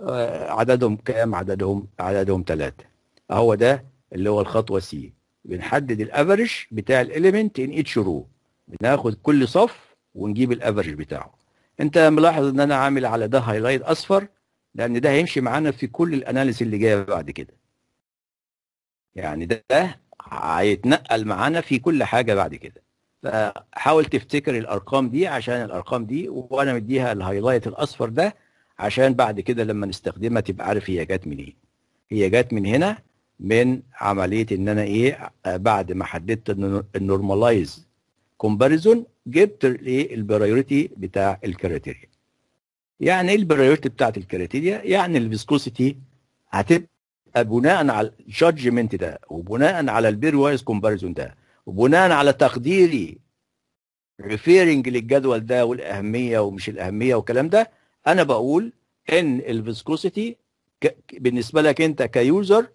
آه، عددهم كام عددهم عددهم ثلاثه اهو ده اللي هو الخطوه سي بنحدد الافرج بتاع الاليمنت ان اتش رو بناخد كل صف ونجيب الافرج بتاعه انت ملاحظ ان انا عامل على ده هايلايت اصفر لان ده هيمشي معانا في كل الاناليز اللي جايه بعد كده يعني ده هيتنقل معانا في كل حاجه بعد كده فحاول تفتكر الارقام دي عشان الارقام دي وانا مديها الهايلايت الاصفر ده عشان بعد كده لما نستخدمها تبقى عارف هي جت منين هي جت من هنا من عمليه ان انا ايه بعد ما حددت النورماليز كومباريزون جبت الايه البرايورتي بتاع الكريتيريا يعني ايه البرايورتي بتاعت الكريتيريا يعني الفيسكوسيتي هتبقى بناء على الجادجمنت ده وبناء على البير وايز كومباريزون ده وبناء على تقديري ريفيرنج للجدول ده والاهميه ومش الاهميه والكلام ده انا بقول ان الفيسكوسيتي بالنسبه لك انت كيوزر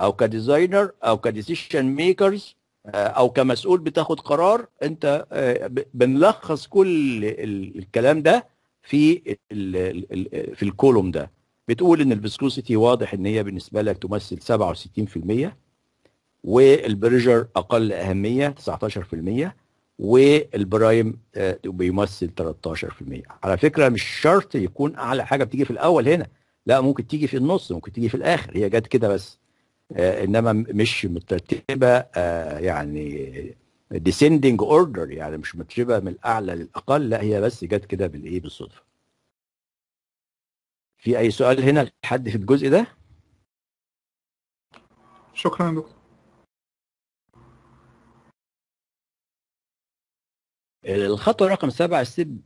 او كديزاينر او كديسيشن ميكرز او كمسؤول بتاخد قرار انت آه، بنلخص كل الكلام ده في في الكولوم ده بتقول ان الفيسكوسيتي واضح ان هي بالنسبه لك تمثل 67% والبريجر اقل اهميه 19% والبرايم آه، بيمثل 13% على فكره مش شرط يكون اعلى حاجه بتيجي في الاول هنا لا ممكن تيجي في النص ممكن تيجي في الاخر هي جت كده بس آه، انما مش مترتبه آه، يعني ديسندنج اوردر يعني مش مترتبه من الاعلى للاقل لا هي بس جت كده بالايه بالصدفه في اي سؤال هنا لحد في الجزء ده شكرا دكتور الخطوة رقم سبعة السب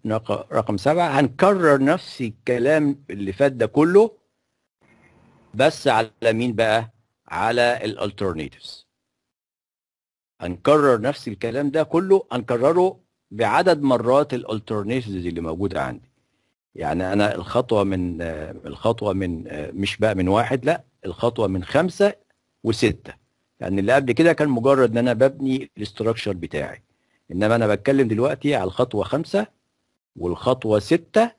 رقم سبعة هنكرر نفس الكلام اللي فات ده كله بس على مين بقى؟ على الالترنيتيفز هنكرر نفس الكلام ده كله هنكرره بعدد مرات الالترنيتيفز اللي موجوده عندي يعني انا الخطوه من الخطوه من مش بقى من واحد لا الخطوه من خمسه وسته لان يعني اللي قبل كده كان مجرد ان انا ببني الاستراكشر بتاعي انما انا بتكلم دلوقتي على الخطوه خمسه والخطوه سته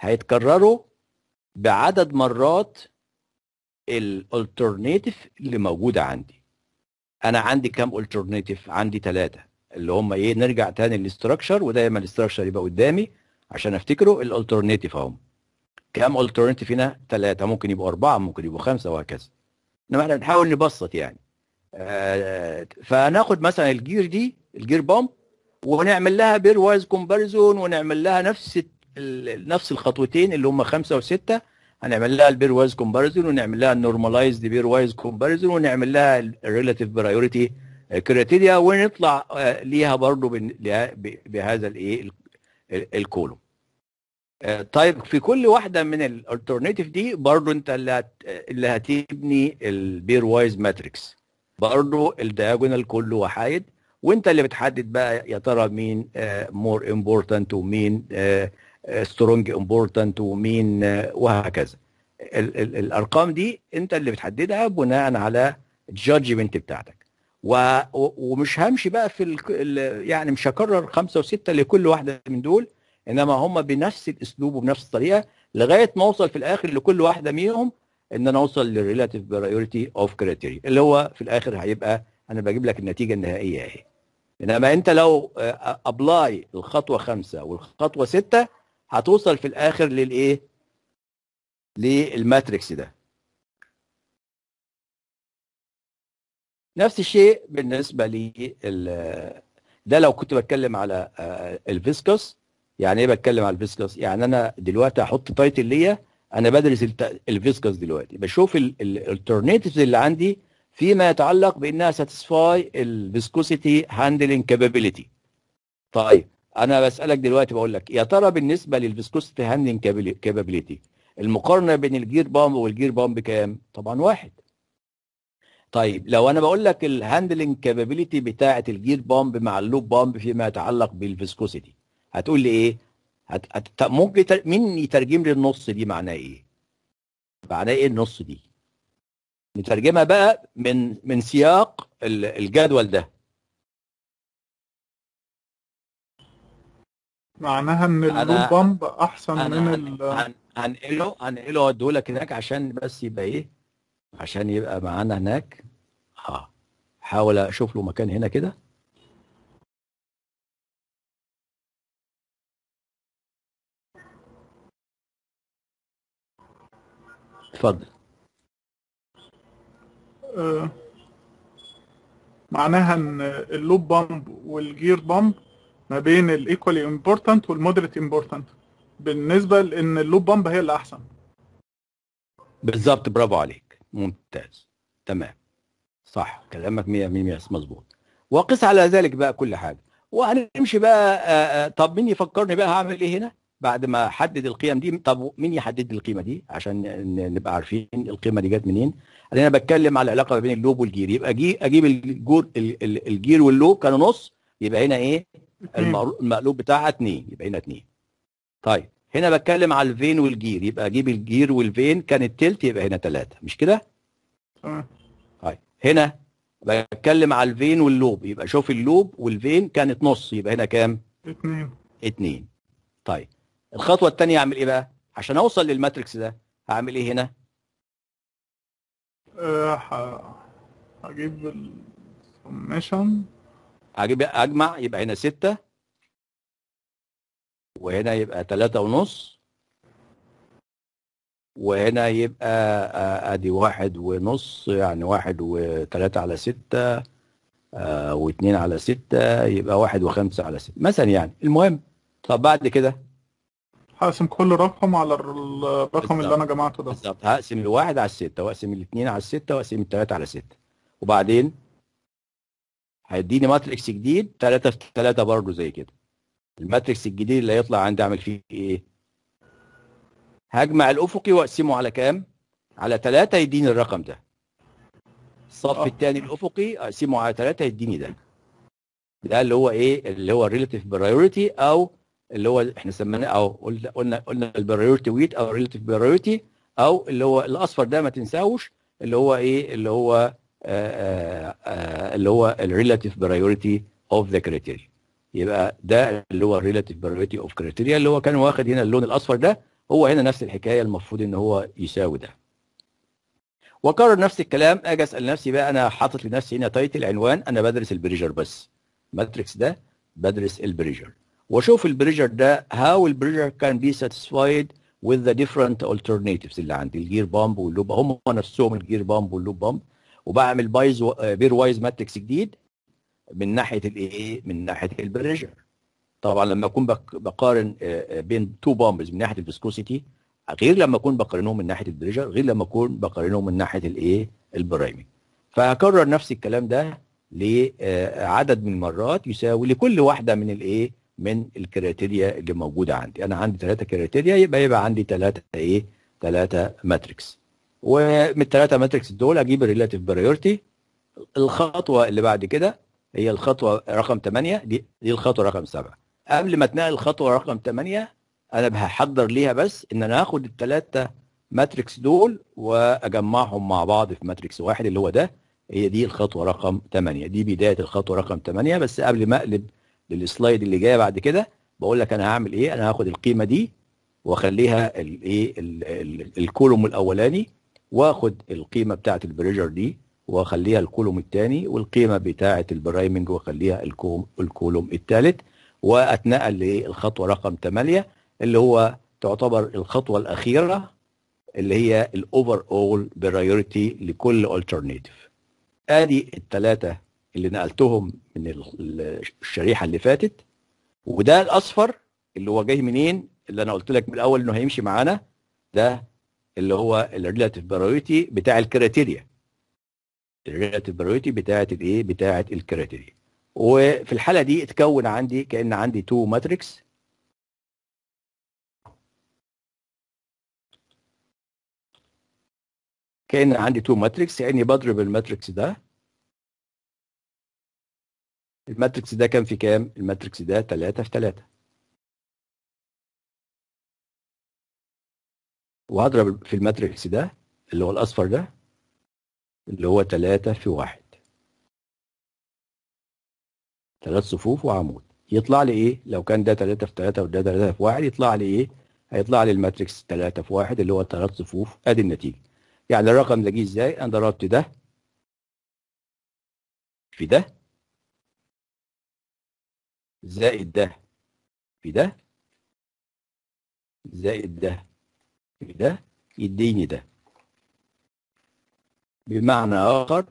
هيتكرروا بعدد مرات الالترناتيف اللي موجوده عندي انا عندي كام الترناتيف عندي ثلاثه اللي هم ايه نرجع تاني للاستراكشر ودايما الاستراكشر يبقى قدامي عشان افتكره الالترناتيف اهم كام الترناتيف هنا ثلاثه ممكن يبقوا اربعه ممكن يبقوا خمسه وهكذا انما احنا بنحاول نبسط يعني آه فناخد مثلا الجير دي الجير بامب ونعمل لها بير وايز كومباريزون ونعمل لها نفس نفس الخطوتين اللي هم خمسه وسته هنعمل لها البير وايز كومباريزون ونعمل لها النورماليزد بير وايز كومباريزون ونعمل لها الريلاتيف برايورتي كريتيريا ونطلع آه، ليها برضو بهذا الايه الكولوم آه، طيب في كل واحده من الالترناتيف دي برضو انت اللي هتبني البير وايز ماتريكس برضو الدياجونال كله وحايد وانت اللي بتحدد بقى يا ترى مين مور امبورتنت ومين آه سترونج آه، امبورتنت ومين آه، وهكذا ال ال الارقام دي انت اللي بتحددها بناء على الجادجمنت بتاعتك و ومش همشي بقى في ال يعني مش هكرر خمسه وسته لكل واحده من دول انما هم بنفس الاسلوب وبنفس الطريقه لغايه ما اوصل في الاخر لكل واحده منهم ان انا اوصل للريلاتيف برايورتي اوف كريتيريا اللي هو في الاخر هيبقى انا بجيب لك النتيجه النهائيه اهي انما انت لو ابلاي آه، الخطوه خمسه والخطوه سته هتوصل في الاخر للايه للماتريكس ده نفس الشيء بالنسبه لي ده لو كنت بتكلم على آه، الفيسكوس يعني ايه بتكلم على الفيسكوس يعني انا دلوقتي احط تايتل ليا انا بدرس الفيسكوس دلوقتي بشوف الالترناتيفز اللي عندي فيما يتعلق بانها ساتسفاي الفيسكوسيتي هاندلنج كابابيلتي طيب انا بسالك دلوقتي بقول لك يا ترى بالنسبه للفيسكوستي هاندلنج كابابيليتي المقارنه بين الجير بامب والجير بامب كام طبعا واحد طيب لو انا بقول لك الهاندلنج كابابيليتي بتاعه الجير بامب مع اللوب بامب فيما يتعلق بالفيسكوسيتي هتقول لي ايه هت... هت... ممكن تر... مين يترجم لي النص دي معناه ايه معناه ايه النص دي نترجمها بقى من من سياق الجدول ده معناها ان اللوب بامب احسن أنا من ال هنقله هنقله هديهولك هناك عشان بس يبقى ايه عشان يبقى معانا هناك اه حاول اشوف له مكان هنا كده اتفضل آه. معناها ان اللوب بامب والجير بامب ما بين الايكوالي امبورتنت والمودريت امبورتنت بالنسبه لان اللوب بامب هي اللي احسن بالظبط برافو عليك ممتاز تمام صح كلامك 100% مظبوط وقس على ذلك بقى كل حاجه وهنمشي بقى آه، آه، طب مين يفكرني بقى هعمل ايه هنا بعد ما احدد القيم دي طب مين يحدد لي القيمه دي عشان نبقى عارفين القيمه دي جت منين انا بتكلم على العلاقه ما بين اللوب والجير يبقى اجيب الجور الجير واللوب كانوا نص يبقى هنا ايه المقلوب بتاعها 2 يبقى هنا 2 طيب هنا بتكلم على الفين والجير يبقى اجيب الجير والفين كان التلت يبقى هنا تلاتة مش كده تمام طيب هنا بتكلم على الفين واللوب يبقى شوف اللوب والفين كانت نص يبقى هنا كام 2 اتنين طيب الخطوه الثانيه اعمل ايه بقى عشان اوصل للماتريكس ده هعمل ايه هنا أه هجيب السميشن اجيب اجمع يبقى هنا ستة وهنا يبقى تلاتة ونص وهنا يبقى آه، ادي واحد ونص يعني واحد وتلاتة على ستة آه واتنين على ستة يبقى واحد وخمسة على ستة مثلا يعني المهم طب بعد كده هقسم كل رقم على الرقم اللي انا جمعته ده بالظبط هقسم الواحد على الستة واقسم الاتنين على الستة واقسم التلاتة على ستة وبعدين هيديني ماتريكس جديد 3 في 3 برضه زي كده الماتريكس الجديد اللي هيطلع عندي اعمل فيه ايه هجمع الافقي واقسمه على كام على 3 يديني الرقم ده الصف آه. الثاني الافقي اقسمه على 3 يديني ده ده اللي هو ايه اللي هو الريلاتيف برايورتي او اللي هو احنا سميناه او قلنا قلنا قلنا البرايورتي ويت او الريلاتيف برايورتي او اللي هو الاصفر ده ما تنساوش اللي هو ايه اللي هو آه، آه، آه، اللي هو الريلاتيف برايورتي اوف ذا كريتيريا يبقى ده اللي هو الريلاتيف برايورتي اوف كريتيريا اللي هو كان واخد هنا اللون الاصفر ده هو هنا نفس الحكايه المفروض ان هو يساوي ده واكرر نفس الكلام اجي اسال نفسي بقى انا حاطط لنفسي هنا تايتل عنوان انا بدرس البريجر بس ماتريكس ده بدرس البريجر واشوف البريجر ده هاو البريجر كان بي ساتيسفايد وذ ذا ديفرنت alternatives اللي عندي الجير بامب واللوب هم نفسهم الجير بامب واللوب بامب وبعمل بايز آه، بير وايز ماتريكس جديد من ناحيه الايه من ناحيه البريشر طبعا لما اكون بقارن آه، آه، بين تو بامبز من ناحيه الفيسكوسيتي غير لما اكون بقارنهم من ناحيه البريشر غير لما اكون بقارنهم من ناحيه الايه البرايمنج فهكرر نفس الكلام ده لعدد من المرات يساوي لكل واحده من الايه من الكريتيريا اللي موجوده عندي انا عندي ثلاثه كريتيريا يبقى يبقى عندي ثلاثه ايه ثلاثه ماتريكس ومن الثلاثه ماتريكس دول اجيب الريلاتيف بريورتي الخطوه اللي بعد كده هي الخطوه رقم 8 دي, دي الخطوه رقم 7 قبل ما اتنقل الخطوه رقم 8 انا بحضر ليها بس ان انا اخد الثلاثه ماتريكس دول واجمعهم مع بعض في ماتريكس واحد اللي هو ده هي دي الخطوه رقم 8 دي بدايه الخطوه رقم 8 بس قبل ما اقلب للسلايد اللي جايه بعد كده بقول لك انا هعمل ايه انا هاخد القيمه دي واخليها الايه الكولوم الاولاني واخد القيمة بتاعة البريجر دي واخليها الكولوم الثاني والقيمة بتاعة البرايمنج واخليها الكولوم الثالث واتنقل للخطوة رقم 8 اللي هو تعتبر الخطوة الأخيرة اللي هي الأوفر أول برايورتي لكل ألترناتيف ادي الثلاثة اللي نقلتهم من الشريحة اللي فاتت وده الأصفر اللي هو جاي منين اللي أنا قلت لك من الأول إنه هيمشي معانا ده اللي هو الريلاتيف برايورتي بتاع الكريتيريا الريلاتيف برايورتي بتاعه الايه بتاعه الكريتيريا وفي الحاله دي اتكون عندي كان عندي تو ماتريكس كان عندي تو ماتريكس يعني بضرب الماتريكس ده الماتريكس ده كان في كام الماتريكس ده 3 في 3 وهضرب في الماتريكس ده اللي هو الاصفر ده اللي هو 3 في 1 ثلاث صفوف وعمود يطلع لي ايه لو كان ده 3 في 3 وده 3 في 1 يطلع لي ايه هيطلع لي الماتريكس 3 في 1 اللي هو ثلاث صفوف ادي النتيجه يعني الرقم ده جه ازاي انا ضربت ده في ده زائد ده في ده زائد ده ده يديني ده بمعنى آخر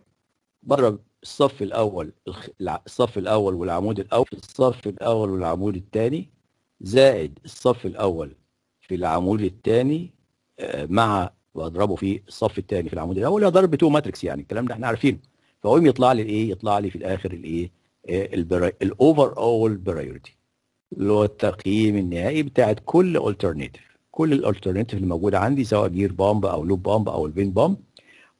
بره الصف الأول الصف الأول والعمود الأول الصف الأول والعمود الثاني زائد الصف الأول في العمود الثاني آه، مع واضربه في الصف الثاني في العمود الاول ضرب تو ماتريكس يعني الكلام ده احنا عارفينه فقوم يطلع لي الايه يطلع لي في الاخر الايه الاوفر اول برايورتي اللي هو التقييم النهائي بتاعت كل الترناتيف كل الالترناتيف اللي موجوده عندي سواء جير بامب او لوب بامب او الفين بامب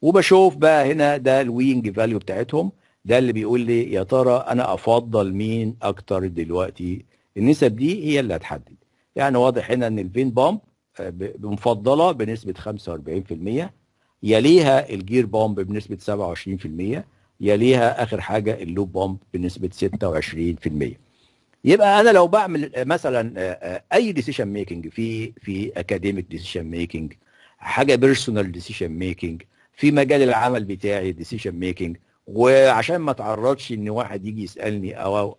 وبشوف بقى هنا ده الوينج فاليو بتاعتهم ده اللي بيقول لي يا ترى انا افضل مين اكتر دلوقتي النسب دي هي اللي هتحدد يعني واضح هنا ان الفين آه، بامب مفضله بنسبه 45% يليها الجير بامب بنسبه 27% يليها اخر حاجه اللوب بامب بنسبه 26% يبقى انا لو بعمل مثلا اي ديسيشن ميكنج في في اكاديميك ديسيشن ميكنج حاجه بيرسونال ديسيشن ميكنج في مجال العمل بتاعي ديسيشن ميكنج وعشان ما اتعرضش ان واحد يجي يسالني او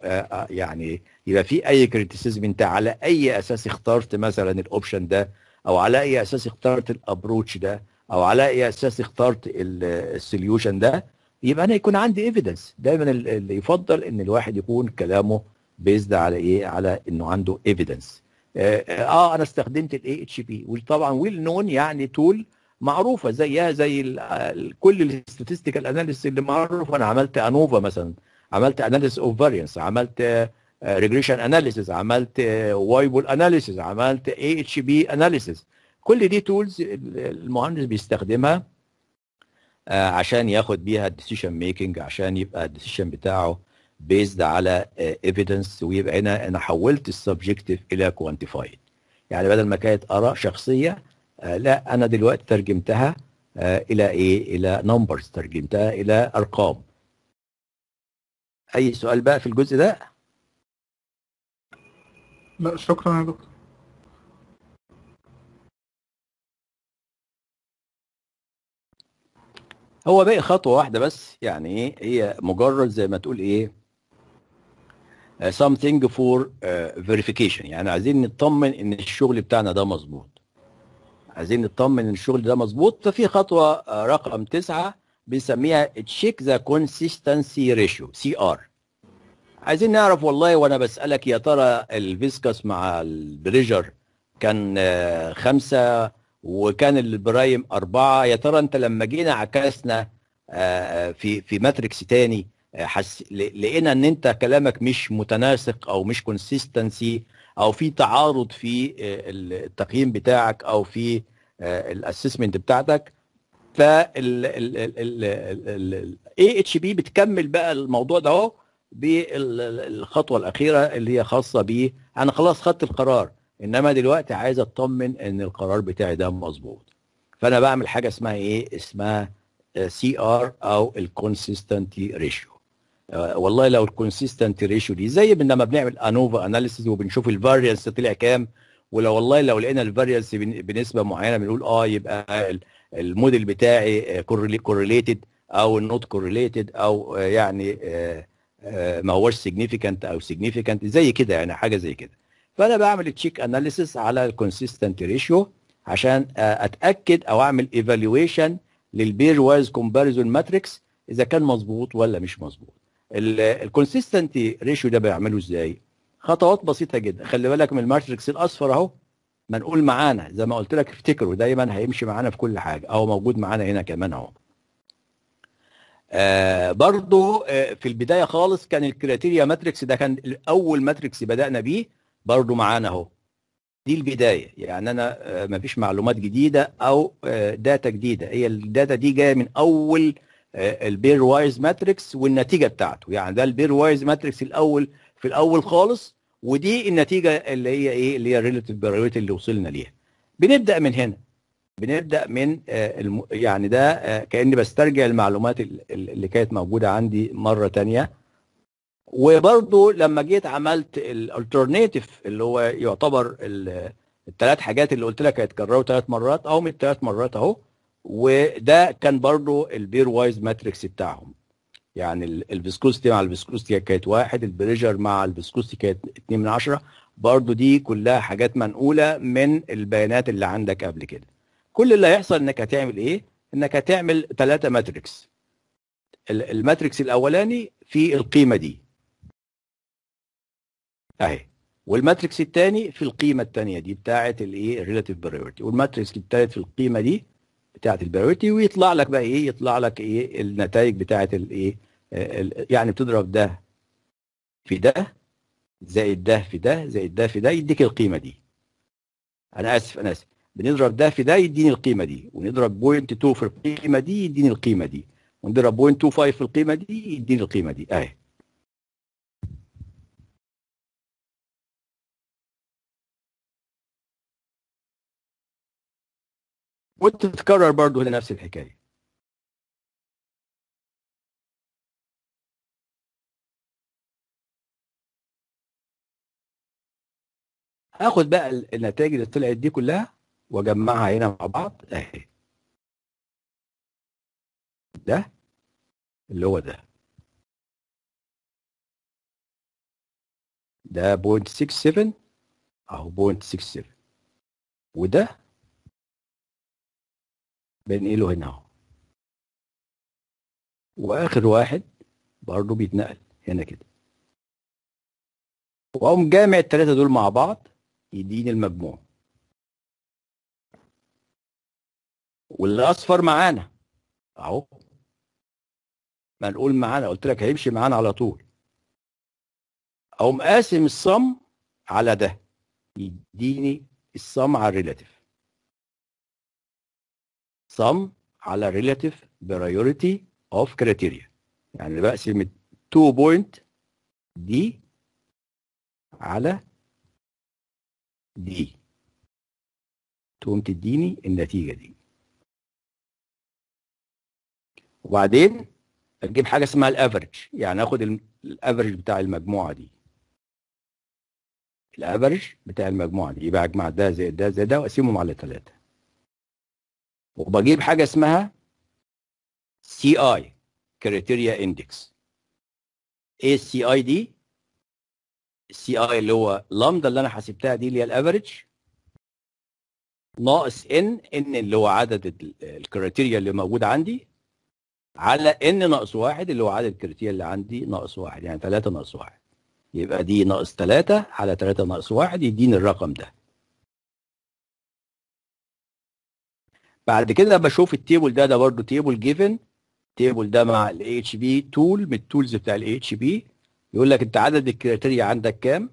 يعني يبقى في اي كريتيسيزم انت على اي اساس اخترت مثلا الاوبشن ده او على اي اساس اخترت الابروتش ده او على اي اساس اخترت السوليوشن ده يبقى انا يكون عندي ايفيدنس دايما اللي يفضل ان الواحد يكون كلامه بيزد على ايه على انه عنده ايفيدنس آه،, آه،, آه, انا استخدمت الاي اتش بي وطبعا ويل نون يعني تول معروفه زيها زي الـ كل الاستاتستيكال اناليسيس اللي معروف انا عملت انوفا مثلا عملت اناليسيس اوف فاريانس عملت ريجريشن آه، اناليسيس عملت بول اناليسيس عملت اي اتش بي اناليسيس كل دي تولز المهندس بيستخدمها عشان ياخد بيها الديسيشن ميكنج عشان يبقى الديسيشن بتاعه بيزد على ايفيدنس آه, ويبقى هنا انا حولت السبجكتيف الى كوانتيفايد يعني بدل ما كانت اراء شخصيه آه, لا انا دلوقتي ترجمتها آه, الى ايه الى نمبرز ترجمتها الى ارقام اي سؤال بقى في الجزء ده لا شكرا يا دكتور هو باقي خطوه واحده بس يعني ايه هي مجرد زي ما تقول ايه آه، something for آه، verification يعني عايزين نطمن ان الشغل بتاعنا ده مظبوط عايزين نطمن ان الشغل ده مظبوط ففي خطوه آه، رقم تسعة بنسميها تشيك ذا كونسيستنسي ريشيو سي ار عايزين نعرف والله وانا بسالك يا ترى الفيسكس مع البريجر كان خمسة وكان البرايم أربعة يا ترى أنت لما جينا عكسنا في في ماتريكس تاني حس... لقينا ان انت كلامك مش متناسق او مش كونسيستنسي او في تعارض في آه، التقييم بتاعك او في آه، الاسسمنت بتاعتك فال اي اتش بي بتكمل بقى الموضوع ده اهو بالخطوه الاخيره اللي هي خاصه بيه انا خلاص خدت القرار انما دلوقتي عايز اطمن ان القرار بتاعي ده مظبوط فانا بعمل حاجه اسمها ايه اسمها سي آه، ار او الكونسيستنتي ريشيو آه، والله لو الكونسيستنت ريشيو دي زي لما بنعمل انوفا اناليسيز وبنشوف الفارينس طلع كام ولو والله لو لقينا الفارينس بنسبه معينه بنقول اه يبقى الموديل بتاعي كورليتد آه، او نوت كورليتد او آه، يعني ما هوش سيجنيفيكانت او سيجنيفيكانت زي كده يعني حاجه زي كده فانا بعمل تشيك اناليسيس على الكونسيستنت ريشيو عشان اتاكد او اعمل ايفالويشن للبير وايز كومباريزون ماتريكس اذا كان مظبوط ولا مش مظبوط الكونسيستنتي ريشيو ده بيعمله ازاي خطوات بسيطه جدا خلي بالك من الماتريكس الاصفر اهو منقول معانا زي ما قلت لك افتكره دايما هيمشي معانا في كل حاجه او موجود معانا هنا كمان اهو آه برضو آه في البدايه خالص كان الكريتيريا ماتريكس ده كان اول ماتريكس بدانا بيه برضو معانا اهو دي البدايه يعني انا آه ما فيش معلومات جديده او آه داتا جديده هي الداتا دي جايه من اول البير وايز ماتريكس والنتيجه بتاعته يعني ده البير وايز ماتريكس الاول في الاول خالص ودي النتيجه اللي هي ايه اللي هي الريليتيف بروبابيلتي اللي وصلنا ليها بنبدا من هنا بنبدا من آه، يعني ده آه، كاني بسترجع المعلومات اللي كانت موجوده عندي مره تانية وبرضو لما جيت عملت الالترناتيف اللي هو يعتبر الثلاث حاجات اللي قلت لك هيتكرروا ثلاث مرات او من الثلاث مرات اهو وده كان برضو البير وايز ماتريكس بتاعهم يعني الفيسكوستي مع الفيسكوستي كانت واحد البريجر مع الفيسكوستي كانت اتنين من عشرة برضو دي كلها حاجات منقولة من البيانات اللي عندك قبل كده كل اللي هيحصل انك هتعمل ايه انك هتعمل ثلاثة ماتريكس الماتريكس الاولاني في القيمة دي اهي والماتريكس الثاني في القيمة الثانية دي بتاعة الايه الريلاتيف بريورتي والماتريكس الثالث في القيمة دي بتاعت البيروتي ويطلع لك بقى ايه يطلع لك ايه النتائج بتاعت الايه يعني بتضرب ده في ده زائد ده في ده زائد ده في ده يديك القيمه دي انا اسف انا اسف بنضرب ده في ده يديني القيمه دي ونضرب بوينت 2 في القيمه دي يديني القيمه دي ونضرب بوينت 5 في القيمه دي يديني القيمه دي اهي وتتكرر برضه هنا نفس الحكايه هاخد بقى النتائج اللي طلعت دي كلها واجمعها هنا مع بعض اهي ده اللي هو ده ده بوينت 67 اهو بوينت 67 وده بنقله إيه هنا اهو واخر واحد برضه بيتنقل هنا كده واقوم جامع الثلاثه دول مع بعض يديني المجموع والاصفر معانا اهو ما نقول معانا قلت لك هيمشي معانا على طول اقوم قاسم الصم على ده يديني الصم على الريلاتيف sum على relative priority of criteria يعني بقسم 2 point D على D تقوم تديني النتيجة دي وبعدين اجيب حاجة اسمها الافرج يعني اخد الافرج بتاع المجموعة دي الافرج بتاع المجموعة دي يبقى اجمع ده زائد ده زائد ده واقسمهم على ثلاثة وبجيب حاجه اسمها سي اي كريتيريا اندكس ايه السي اي دي السي اي اللي هو لامدا اللي انا حسبتها دي اللي هي الافريج ناقص ان ان اللي هو عدد الكريتيريا اللي موجود عندي على ان ناقص واحد اللي هو عدد الكريتيريا اللي عندي ناقص واحد يعني 3 ناقص واحد يبقى دي ناقص 3 على 3 ناقص واحد يديني الرقم ده بعد كده بشوف التيبل ده ده برضه تيبل جيفن التيبل ده مع الاتش بي تول من التولز بتاع الاتش بي يقول لك انت عدد الكريتيريا عندك كام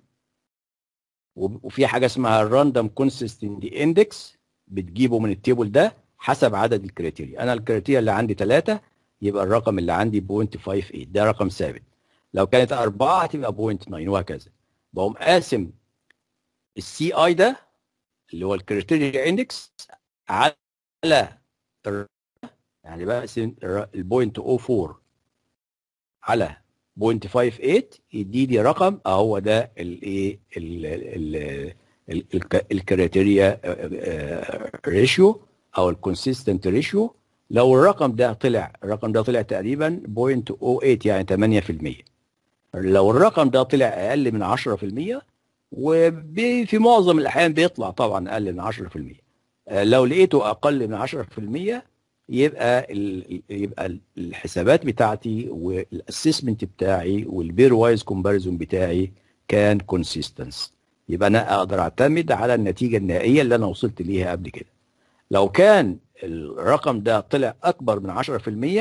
وفي حاجه اسمها الراندوم كونسيستنت اندكس بتجيبه من التيبل ده حسب عدد الكريتيريا انا الكريتيريا اللي عندي ثلاثه يبقى الرقم اللي عندي 0.58 ده رقم ثابت لو كانت أربعة هتبقى 0.9 وهكذا بقوم قاسم السي اي ده اللي هو الكريتيريا اندكس يعني على يعني بقى البوينت 04 على 58 يديني رقم اهو آه، ده الايه الكريتيريا ريشيو آه، آه، او الكونسيستنت ريشيو لو الرقم ده طلع الرقم ده طلع تقريبا 08 يعني 8% لو الرقم ده طلع اقل من 10% وفي معظم الاحيان بيطلع طبعا اقل من 10% آه، لو لقيته اقل من 10% يبقى يبقى الحسابات بتاعتي والاسسمنت بتاعي والبير وايز كومباريزون بتاعي كان كونسيستنس يبقى انا اقدر اعتمد على النتيجه النهائيه اللي انا وصلت ليها قبل كده لو كان الرقم ده طلع اكبر من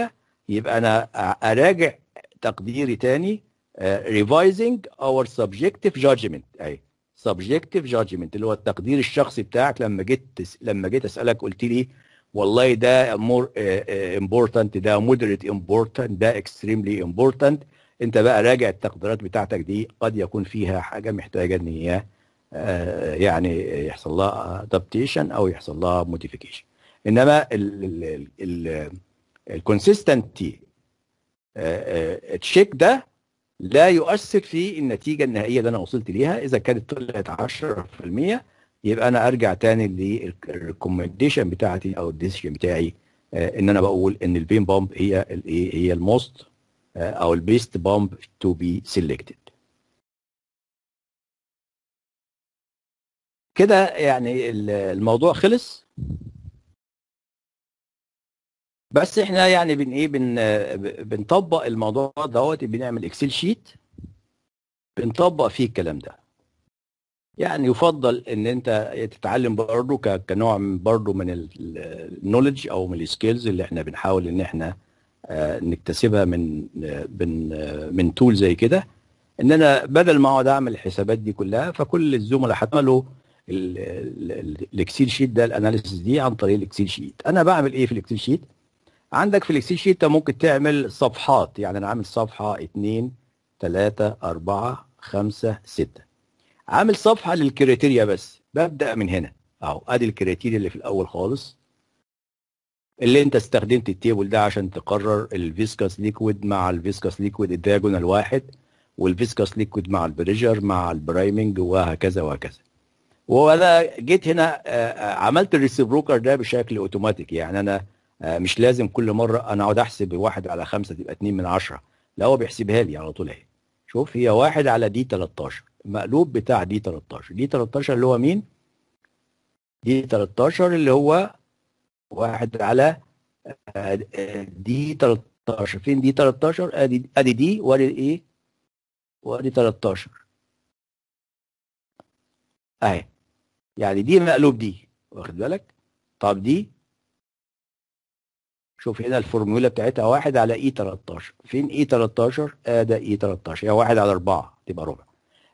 10% يبقى انا اراجع تقديري تاني ريفايزنج اور سبجكتيف جادجمنت ايوه سبجكتيف جادجمنت اللي هو التقدير الشخصي بتاعك لما جيت لما جيت اسالك قلت لي والله ده مور امبورتنت آه، آه، ده مودريت امبورتنت ده اكستريملي امبورتنت انت بقى راجع التقديرات بتاعتك دي قد يكون فيها حاجه محتاجه ان هي آه، يعني يحصل لها ادابتيشن او يحصل لها موديفيكيشن انما الكونسيستنتي تشيك ده لا يؤثر في النتيجة النهائية اللي أنا وصلت ليها إذا كانت طلعت 10% يبقى أنا أرجع تاني للريكومنديشن بتاعتي أو الديسيشن بتاعي آه، إن أنا بقول إن البين بامب هي الإيه هي الموست آه، أو البيست بامب تو بي سيلكتد كده يعني الموضوع خلص بس احنا يعني بن ايه بن بنطبق الموضوع دوت بنعمل اكسل شيت بنطبق فيه الكلام ده يعني يفضل ان انت تتعلم برضه كنوع برضه من النولج او من السكيلز اللي احنا بنحاول ان احنا آه، نكتسبها من من من تول زي كده ان انا بدل ما اقعد اعمل الحسابات دي كلها فكل الزملاء هتعملوا الاكسل شيت ده الاناليسيس دي عن طريق الاكسل شيت انا بعمل ايه في الاكسل شيت عندك في الاكسل شيت ممكن تعمل صفحات يعني انا عامل صفحه 2 3 4 5 6 عامل صفحه للكريتيريا بس ببدا من هنا اهو ادي الكريتيريا اللي في الاول خالص اللي انت استخدمت التيبل ده عشان تقرر الفيسكاس ليكويد مع الفيسكاس ليكويد الدياجونال واحد والفيسكاس ليكويد مع البريجر مع البرايمنج وهكذا وهكذا وانا جيت هنا آه، آه، عملت الريسيبروكر ده بشكل اوتوماتيك يعني انا آه، مش لازم كل مرة أنا أقعد أحسب واحد على خمسة تبقى اتنين من عشرة لا هو بيحسبها لي على طول أهي شوف هي واحد على دي 13 مقلوب بتاع دي 13 دي 13 اللي هو مين؟ دي 13 اللي هو واحد على آه، آه، دي 13 فين دي 13 ادي ادي دي وادي ايه وادي 13 اهي يعني دي مقلوب دي واخد بالك طب دي شوف هنا الفورمولا بتاعتها واحد على e اي 13 فين e اي 13 اه ده اي 13 هي واحد على اربعة تبقى ربع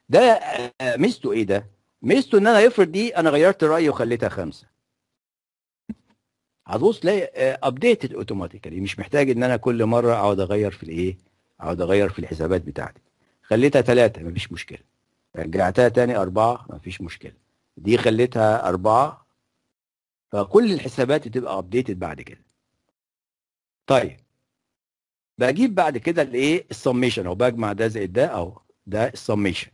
ده آه، ميزته ايه ده ميزته ان انا يفرض دي انا غيرت رايي وخليتها خمسة هتبص تلاقي ابديتد آه، اوتوماتيكالي مش محتاج ان انا كل مره اقعد اغير في الايه اقعد اغير في الحسابات بتاعتي خليتها ثلاثة مفيش مشكله رجعتها تاني أربعة مفيش مشكله دي خليتها أربعة فكل الحسابات بتبقى ابديتد بعد كده طيب بجيب بعد كده الايه السميشن او بجمع ده زائد ده اهو ده السميشن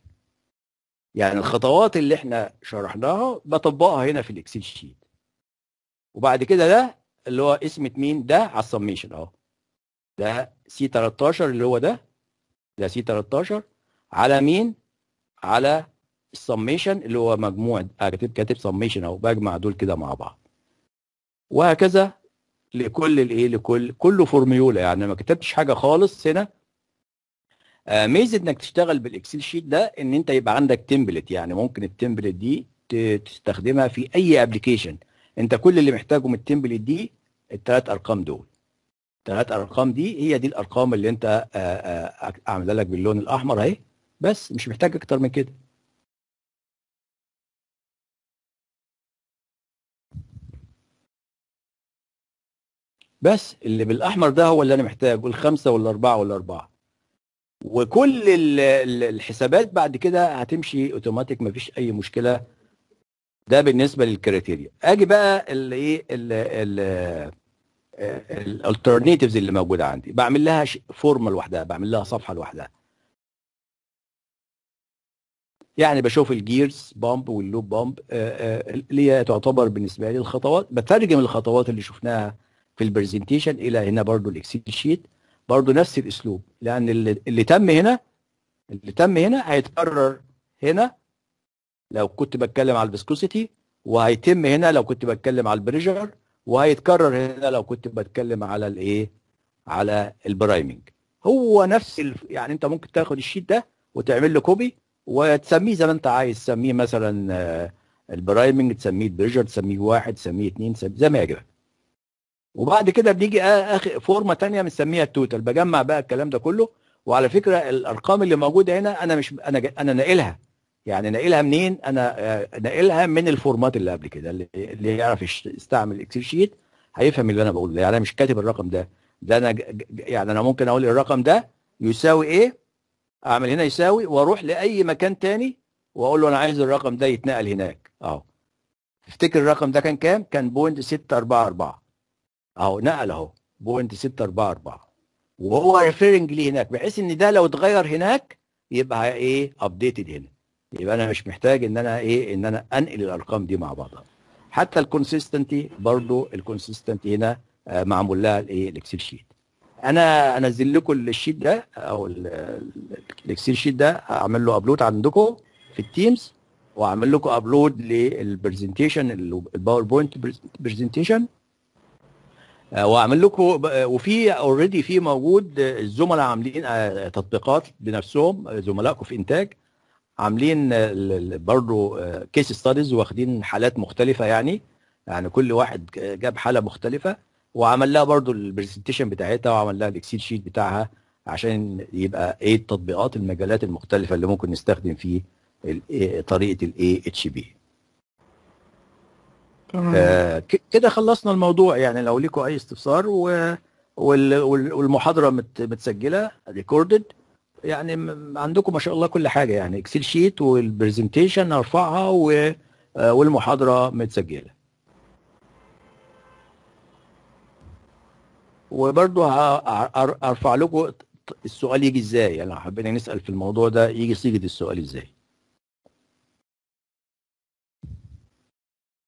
يعني الخطوات اللي احنا شرحناها بطبقها هنا في الاكسل شيت وبعد كده ده اللي هو اسمة مين ده على السميشن اهو ده سي 13 اللي هو ده ده سي 13 على مين على السميشن اللي هو مجموع كاتب كاتب سميشن اهو بجمع دول كده مع بعض وهكذا لكل الايه لكل كله فورميولا يعني ما كتبتش حاجه خالص هنا آه ميزه انك تشتغل بالاكسل شيت ده ان انت يبقى عندك تمبلت يعني ممكن التمبلت دي تستخدمها في اي ابلكيشن انت كل اللي محتاجه من التمبلت دي الثلاث ارقام دول الثلاث ارقام دي هي دي الارقام اللي انت آه، آه، عامله لك باللون الاحمر اهي بس مش محتاج اكتر من كده بس اللي بالاحمر ده هو اللي انا محتاجه الخمسه والاربعه والاربعه وكل الحسابات بعد كده هتمشي اوتوماتيك مفيش اي مشكله ده بالنسبه للكريتيريا اجي بقى الايه الالترنيتيفز اللي موجوده عندي بعمل لها فورم لوحدها بعمل لها صفحه لوحدها يعني بشوف الجيرز بامب واللوب بامب اللي هي تعتبر بالنسبه لي الخطوات بترجم الخطوات اللي شفناها في البرزنتيشن الى هنا برضو الاكسل شيت برضو نفس الاسلوب لان اللي تم هنا اللي تم هنا هيتكرر هنا لو كنت بتكلم على الفيسكوسيتي وهيتم هنا لو كنت بتكلم على البريشر وهيتكرر هنا لو كنت بتكلم على الايه على البرايمنج هو نفس يعني انت ممكن تاخد الشيت ده وتعمل له كوبي وتسميه زي ما انت عايز تسميه مثلا آه، البرايمنج تسميه بريجر تسميه واحد تسميه اثنين تسميه زي ما يعجبك وبعد كده بنيجي اخر فورمه ثانيه بنسميها التوتال بجمع بقى الكلام ده كله وعلى فكره الارقام اللي موجوده هنا انا مش انا انا ناقلها يعني ناقلها منين انا ناقلها من الفورمات اللي قبل كده اللي يعرف يستعمل اكسل شيت هيفهم اللي انا بقوله ده يعني انا مش كاتب الرقم ده ده انا يعني انا ممكن اقول الرقم ده يساوي ايه اعمل هنا يساوي واروح لاي مكان تاني واقول له انا عايز الرقم ده يتنقل هناك اهو تفتكر الرقم ده كان كام كان بوينت 644 اهو نقل اهو بوينت 644 وهو ريفيرنج ليه هناك بحيث ان ده لو اتغير هناك يبقى ايه ابديتد هنا يبقى انا مش محتاج ان انا ايه ان انا انقل الارقام دي مع بعضها حتى الكونسيستنتي برضو الكونسيستنتي هنا آه، معمول لها الايه الاكسل شيت انا انزل لكم الشيت ده او الاكسل شيت ده اعمل له ابلود عندكم في التيمز واعمل لكم ابلود للبرزنتيشن الباوربوينت برزنتيشن آه، واعمل لكم آه، وفي اوريدي في موجود آه، الزملاء عاملين تطبيقات بنفسهم زملائكم في انتاج عاملين برضه كيس ستاديز واخدين حالات مختلفه يعني يعني كل واحد جاب حاله مختلفه وعمل لها برضه البرزنتيشن بتاعتها وعمل لها الاكسيد شيت بتاعها عشان يبقى ايه التطبيقات المجالات المختلفه اللي ممكن نستخدم فيه طريقه الاي اتش بي آه كده خلصنا الموضوع يعني لو ليكوا اي استفسار و والمحاضره مت متسجله ريكوردد يعني عندكم ما شاء الله كل حاجه يعني اكسل شيت والبرزنتيشن ارفعها و آه، والمحاضره متسجله وبرده هرفع لكم السؤال يجي ازاي يعني حبينا نسال في الموضوع ده يجي صيغه السؤال ازاي